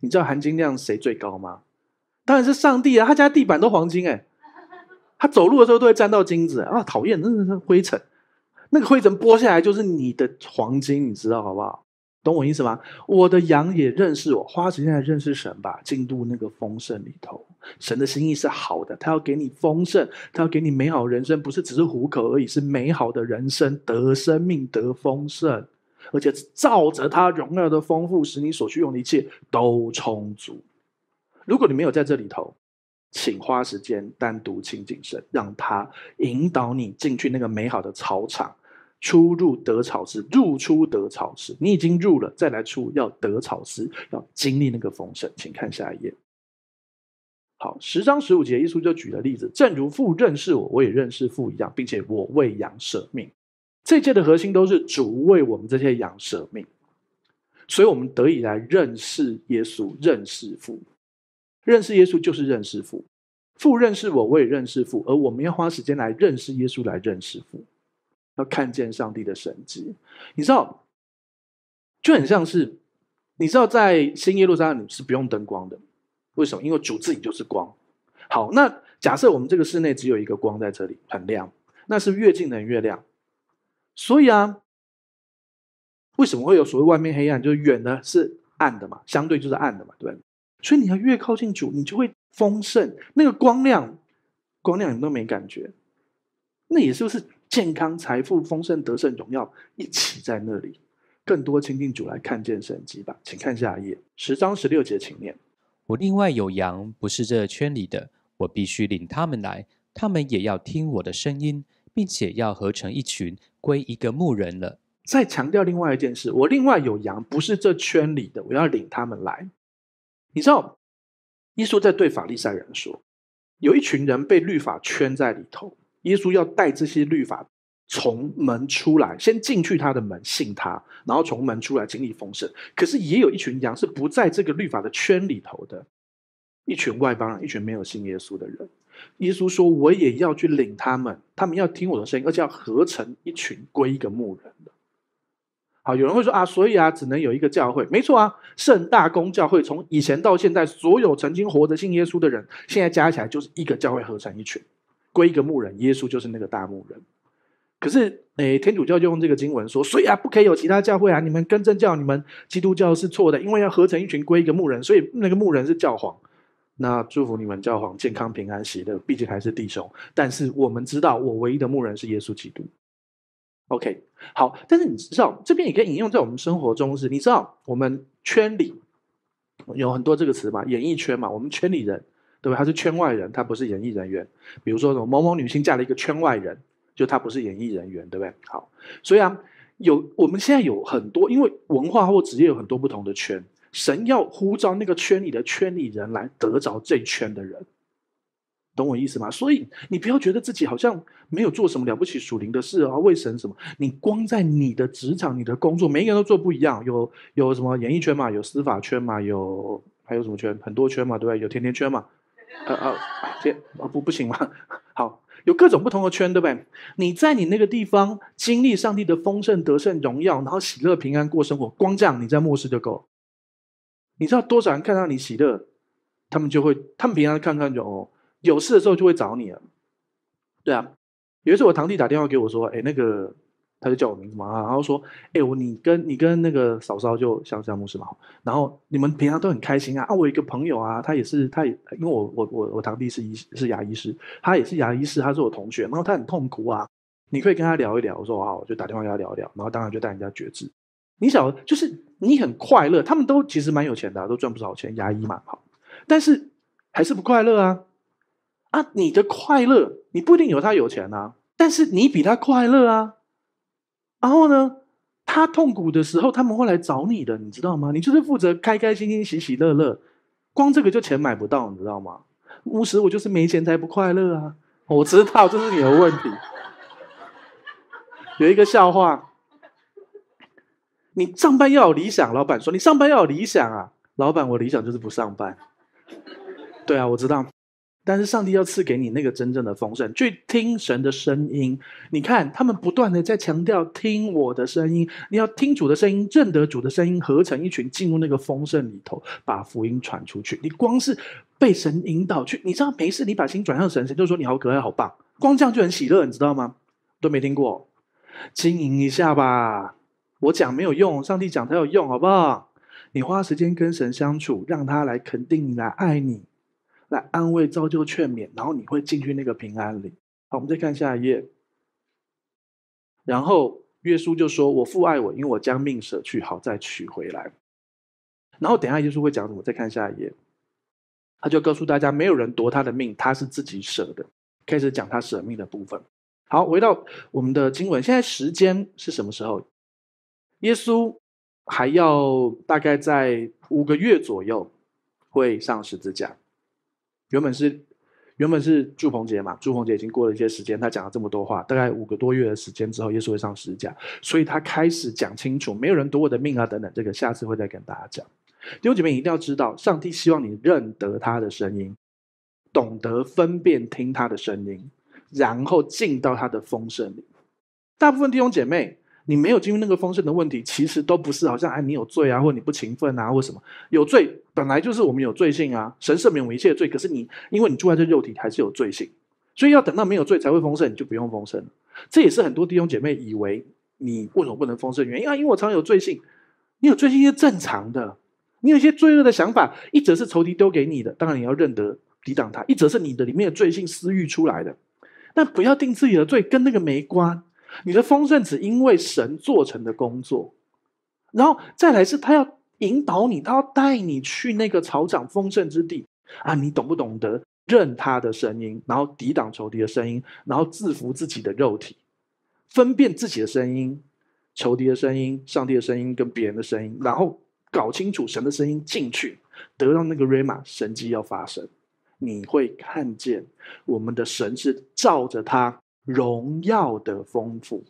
你知道含金量谁最高吗？当然是上帝啊，他家地板都黄金哎，他走路的时候都会沾到金子啊，讨厌，那是灰尘，那个灰尘剥下来就是你的黄金，你知道好不好？懂我意思吗？我的羊也认识我，花时间来认识神吧，进入那个丰盛里头。神的心意是好的，他要给你丰盛，他要给你美好人生，不是只是糊口而已，是美好的人生，得生命，得丰盛，而且照着他荣耀的丰富，使你所需用的一切都充足。如果你没有在这里头，请花时间单独亲近神，让他引导你进去那个美好的草场。出入得草食，入出得草食。你已经入了，再来出要得草食，要经历那个丰盛。请看下一页。好，十章十五节，耶稣就举的例子，正如父认识我，我也认识父一样，并且我为羊舍命。这届的核心都是主为我们这些羊舍命，所以我们得以来认识耶稣，认识父。认识耶稣就是认识父。父认识我，我也认识父。而我们要花时间来认识耶稣，来认识父。要看见上帝的神迹，你知道，就很像是，你知道，在新耶路撒冷是不用灯光的，为什么？因为主自己就是光。好，那假设我们这个室内只有一个光在这里，很亮，那是越近的越亮。所以啊，为什么会有所谓外面黑暗？就是远的是暗的嘛，相对就是暗的嘛，对。所以你要越靠近主，你就会丰盛，那个光亮，光亮你都没感觉，那也就是。健康、财富、丰盛、得胜、荣耀，一起在那里。更多亲近主，来看见神迹吧。请看下一页，十章十六节，请念。我另外有羊，不是这圈里的，我必须领他们来，他们也要听我的声音，并且要合成一群，归一个牧人了。再强调另外一件事，我另外有羊，不是这圈里的，我要领他们来。你知道，耶稣在对法利赛人说，有一群人被律法圈在里头。耶稣要带这些律法从门出来，先进去他的门，信他，然后从门出来，经历丰盛。可是也有一群羊是不在这个律法的圈里头的，一群外邦人，一群没有信耶稣的人。耶稣说：“我也要去领他们，他们要听我的声音，而且要合成一群归一个牧人好，有人会说：“啊，所以啊，只能有一个教会？”没错啊，圣大公教会从以前到现在，所有曾经活着信耶稣的人，现在加起来就是一个教会，合成一群。归一个牧人，耶稣就是那个大牧人。可是，哎，天主教就用这个经文说，所以啊，不可以有其他教会啊！你们跟正教，你们基督教是错的，因为要合成一群归一个牧人，所以那个牧人是教皇。那祝福你们教皇健康平安喜乐，毕竟还是弟兄。但是我们知道，我唯一的牧人是耶稣基督。OK，好。但是你知道，这边也可以引用在我们生活中，是你知道我们圈里有很多这个词嘛？演艺圈嘛？我们圈里人。对不他是圈外人，他不是演艺人员。比如说什么某某女性嫁了一个圈外人，就他不是演艺人员，对不对？好，所以啊，有我们现在有很多，因为文化或职业有很多不同的圈，神要呼召那个圈里的圈里人来得着这圈的人，懂我意思吗？所以你不要觉得自己好像没有做什么了不起属灵的事啊，为神什么？你光在你的职场、你的工作，每一个人都做不一样。有有什么演艺圈嘛？有司法圈嘛？有还有什么圈？很多圈嘛，对不对？有甜甜圈嘛？呃呃，这呃不不行吗？好，有各种不同的圈，对不对？你在你那个地方经历上帝的丰盛、得胜、荣耀，然后喜乐、平安过生活，光这样你在末世就够。了。你知道多少人看到你喜乐，他们就会他们平安，看看就哦，有事的时候就会找你了。对啊，有一次我堂弟打电话给我说：“哎，那个。”他就叫我名字嘛，然后说：“哎，我你跟你跟那个嫂嫂就像像牧师嘛，然后你们平常都很开心啊啊！我一个朋友啊，他也是，他也因为我我我我堂弟是医是牙医师，他也是牙医师，他是我同学，然后他很痛苦啊，你可以跟他聊一聊。我说啊，我就打电话跟他聊一聊，然后当然就带人家觉知。你晓得，就是你很快乐，他们都其实蛮有钱的，都赚不少钱，牙医嘛，好，但是还是不快乐啊啊！你的快乐，你不一定有他有钱啊，但是你比他快乐啊。”然后呢？他痛苦的时候，他们会来找你的，你知道吗？你就是负责开开心心、喜喜乐乐，光这个就钱买不到，你知道吗？务实，我就是没钱才不快乐啊！我知道这是你的问题。有一个笑话，你上班要有理想，老板说你上班要有理想啊！老板，我理想就是不上班。对啊，我知道。但是上帝要赐给你那个真正的丰盛，去听神的声音。你看他们不断的在强调听我的声音，你要听主的声音，认得主的声音，合成一群进入那个丰盛里头，把福音传出去。你光是被神引导去，你知道没事，你把心转向神，神就说你好可爱，好棒，光这样就很喜乐，你知道吗？都没听过，经营一下吧。我讲没有用，上帝讲才有用，好不好？你花时间跟神相处，让他来肯定你，来爱你。来安慰、造就、劝勉，然后你会进去那个平安里。好，我们再看下一页。然后耶稣就说：“我父爱我，因为我将命舍去，好再取回来。”然后等下耶稣会讲什么？再看下一页，他就告诉大家没有人夺他的命，他是自己舍的。开始讲他舍命的部分。好，回到我们的经文，现在时间是什么时候？耶稣还要大概在五个月左右会上十字架。原本是原本是祝鹏姐嘛，祝鹏姐已经过了一些时间，她讲了这么多话，大概五个多月的时间之后，耶稣会上十架，所以她开始讲清楚，没有人夺我的命啊，等等，这个下次会再跟大家讲。弟兄姐妹，一定要知道，上帝希望你认得他的声音，懂得分辨听他的声音，然后进到他的风声里。大部分弟兄姐妹。你没有经历那个丰盛的问题，其实都不是好像哎，你有罪啊，或你不勤奋啊，或什么有罪，本来就是我们有罪性啊。神赦免我们一切罪，可是你因为你住在这肉体，还是有罪性，所以要等到没有罪才会丰盛，你就不用丰盛这也是很多弟兄姐妹以为你为什么不能丰盛，原因啊，因为我常有罪性。你有罪性是正常的，你有一些罪恶的想法，一则是仇敌丢给你的，当然你要认得抵挡他；一则是你的里面的罪性私欲出来的。但不要定自己的罪，跟那个没关。你的丰盛只因为神做成的工作，然后再来是他要引导你，他要带你去那个草长丰盛之地啊！你懂不懂得认他的声音，然后抵挡仇敌的声音，然后制服自己的肉体，分辨自己的声音、仇敌的声音、上帝的声音跟别人的声音，然后搞清楚神的声音进去，得到那个瑞玛神迹要发生，你会看见我们的神是照着他。荣耀的丰富，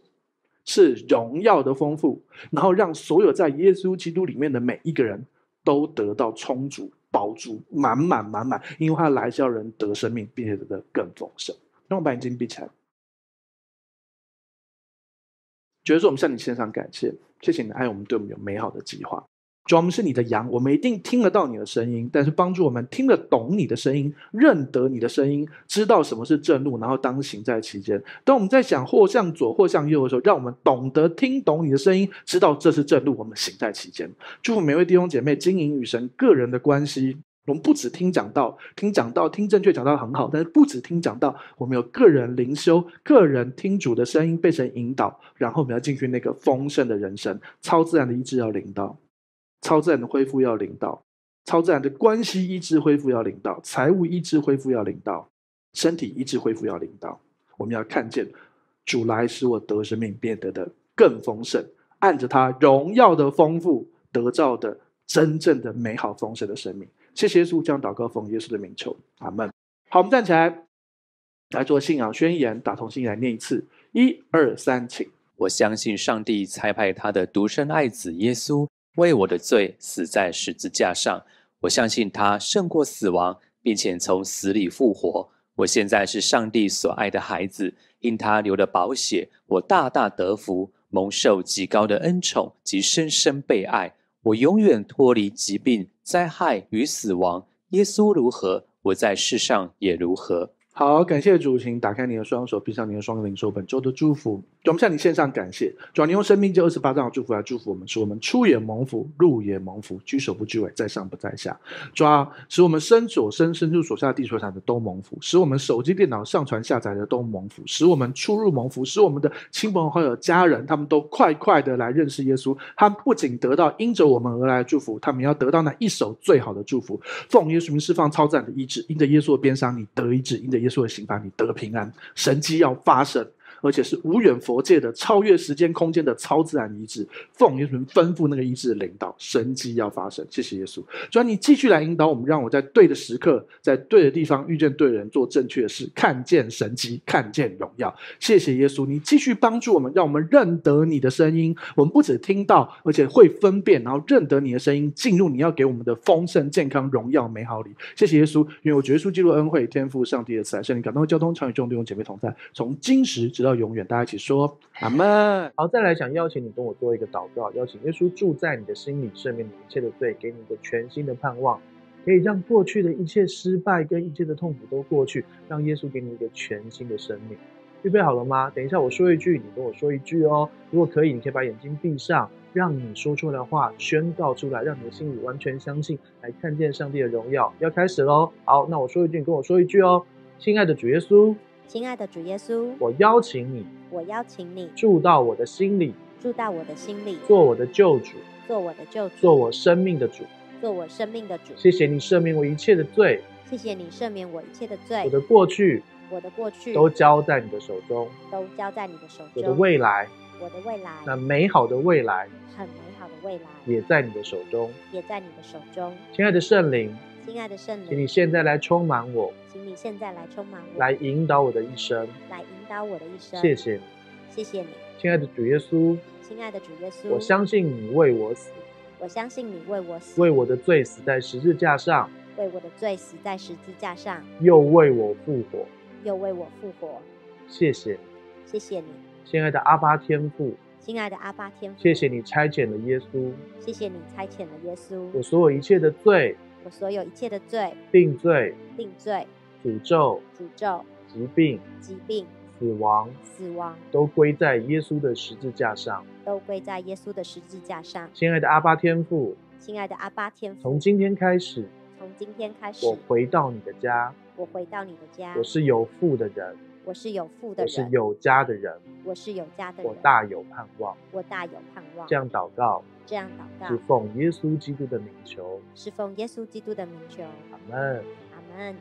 是荣耀的丰富，然后让所有在耶稣基督里面的每一个人都得到充足、饱足、满满、满满。因为他来叫人得生命，并且得更丰盛。让我把眼睛闭起来，觉得说我们向你献上感谢，谢谢你的爱，我们对我们有美好的计划。John 是你的羊，我们一定听得到你的声音，但是帮助我们听得懂你的声音，认得你的声音，知道什么是正路，然后当行在其间。当我们在想或向左或向右的时候，让我们懂得听懂你的声音，知道这是正路，我们行在其间。祝福每位弟兄姐妹经营与神个人的关系。我们不只听讲道，听讲道，听正确讲道很好，但是不只听讲道，我们有个人灵修，个人听主的声音，被神引导，然后我们要进去那个丰盛的人生，超自然的意志要领到。超自然的恢复要领导，超自然的关系意志恢复要领导，财务意志恢复要领导，身体意志恢复要领导。我们要看见主来使我得生命变得的更丰盛，按着他荣耀的丰富得造的真正的美好丰盛的生命。谢谢主，将祷告奉耶稣的名求，阿门。好，我们站起来来做信仰宣言，打通心来念一次，一二三，请我相信上帝差派他的独生爱子耶稣。为我的罪死在十字架上，我相信他胜过死亡，并且从死里复活。我现在是上帝所爱的孩子，因他流的宝血，我大大得福，蒙受极高的恩宠及深深被爱。我永远脱离疾病、灾害与死亡。耶稣如何，我在世上也如何。好，感谢主，请打开你的双手，闭上你的双领受本周的祝福，我们向你献上感谢。主你用生命这二十八章的祝福来祝福我们，使我们出也蒙福，入也蒙福，居首不居尾，在上不在下。主啊，使我们身左身伸处所下地球上的都蒙福，使我们手机电脑上传下载的都蒙福，使我们出入蒙福，使我们的亲朋好友、家人他们都快快的来认识耶稣。他们不仅得到因着我们而来的祝福，他们要得到那一手最好的祝福。奉耶稣名释放超赞的医治，因着耶稣的鞭伤，你得医治，因着耶。耶稣的刑罚，你得平安，神迹要发生。而且是无远佛界的超越时间空间的超自然遗志。奉耶稣吩咐，那个医的领导神迹要发生。谢谢耶稣。主啊，你继续来引导我们，让我在对的时刻，在对的地方遇见对的人，做正确的事，看见神迹，看见荣耀。谢谢耶稣。你继续帮助我们，让我们认得你的声音。我们不止听到，而且会分辨，然后认得你的声音，进入你要给我们的丰盛、健康、荣耀、美好里。谢谢耶稣。因为我绝书记录恩惠、天赋、上帝的慈爱，圣灵感动、交通、参与众弟兄姐妹同在，从今时直到。要永远，大家一起说 阿门。好，再来想邀请你跟我做一个祷告，邀请耶稣住在你的心里，赦免你一切的罪，给你一个全新的盼望，可以让过去的一切失败跟一切的痛苦都过去，让耶稣给你一个全新的生命。预备好了吗？等一下我说一句，你跟我说一句哦。如果可以，你可以把眼睛闭上，让你说出的话宣告出来，让你的心里完全相信，来看见上帝的荣耀。要开始喽！好，那我说一句，你跟我说一句哦，亲爱的主耶稣。亲爱的主耶稣，我邀请你，我邀请你住到我的心里，住到我的心里，做我的救主，做我的救，主，做我生命的主，做我生命的主。谢谢你赦免我一切的罪，谢谢你赦免我一切的罪。我的过去，我的过去都交在你的手中，都交在你的手中。我的未来，我的未来，那美好的未来，很美好的未来也在你的手中，也在你的手中。亲爱的圣灵。亲爱的圣灵，请你现在来充满我，请你现在来充满我，来引导我的一生，来引导我的一生。谢谢你，谢谢你。亲爱的主耶稣，亲爱的主耶稣，我相信你为我死，我相信你为我死，为我的罪死在十字架上，为我的罪死在十字架上，又为我复活，又为我复活。谢谢，谢谢你。亲爱的阿巴天父，亲爱的阿巴天父，谢谢你差遣了耶稣，谢谢你差遣了耶稣。我所有一切的罪。所有一切的罪、定罪、定罪、诅咒、诅咒、疾病、疾病、死亡、死亡，都归在耶稣的十字架上，都归在耶稣的十字架上。亲爱的阿巴天父，亲爱的阿巴天，父，从今天开始，从今天开始，我回到你的家，我回到你的家。我是有父的人，我是有父的人，我是有家的人，我是有家的人。我大有盼望，我大有盼望。这样祷告。这样祷告，是奉耶稣基督的名求，是奉耶稣基督的名求，阿门，阿门。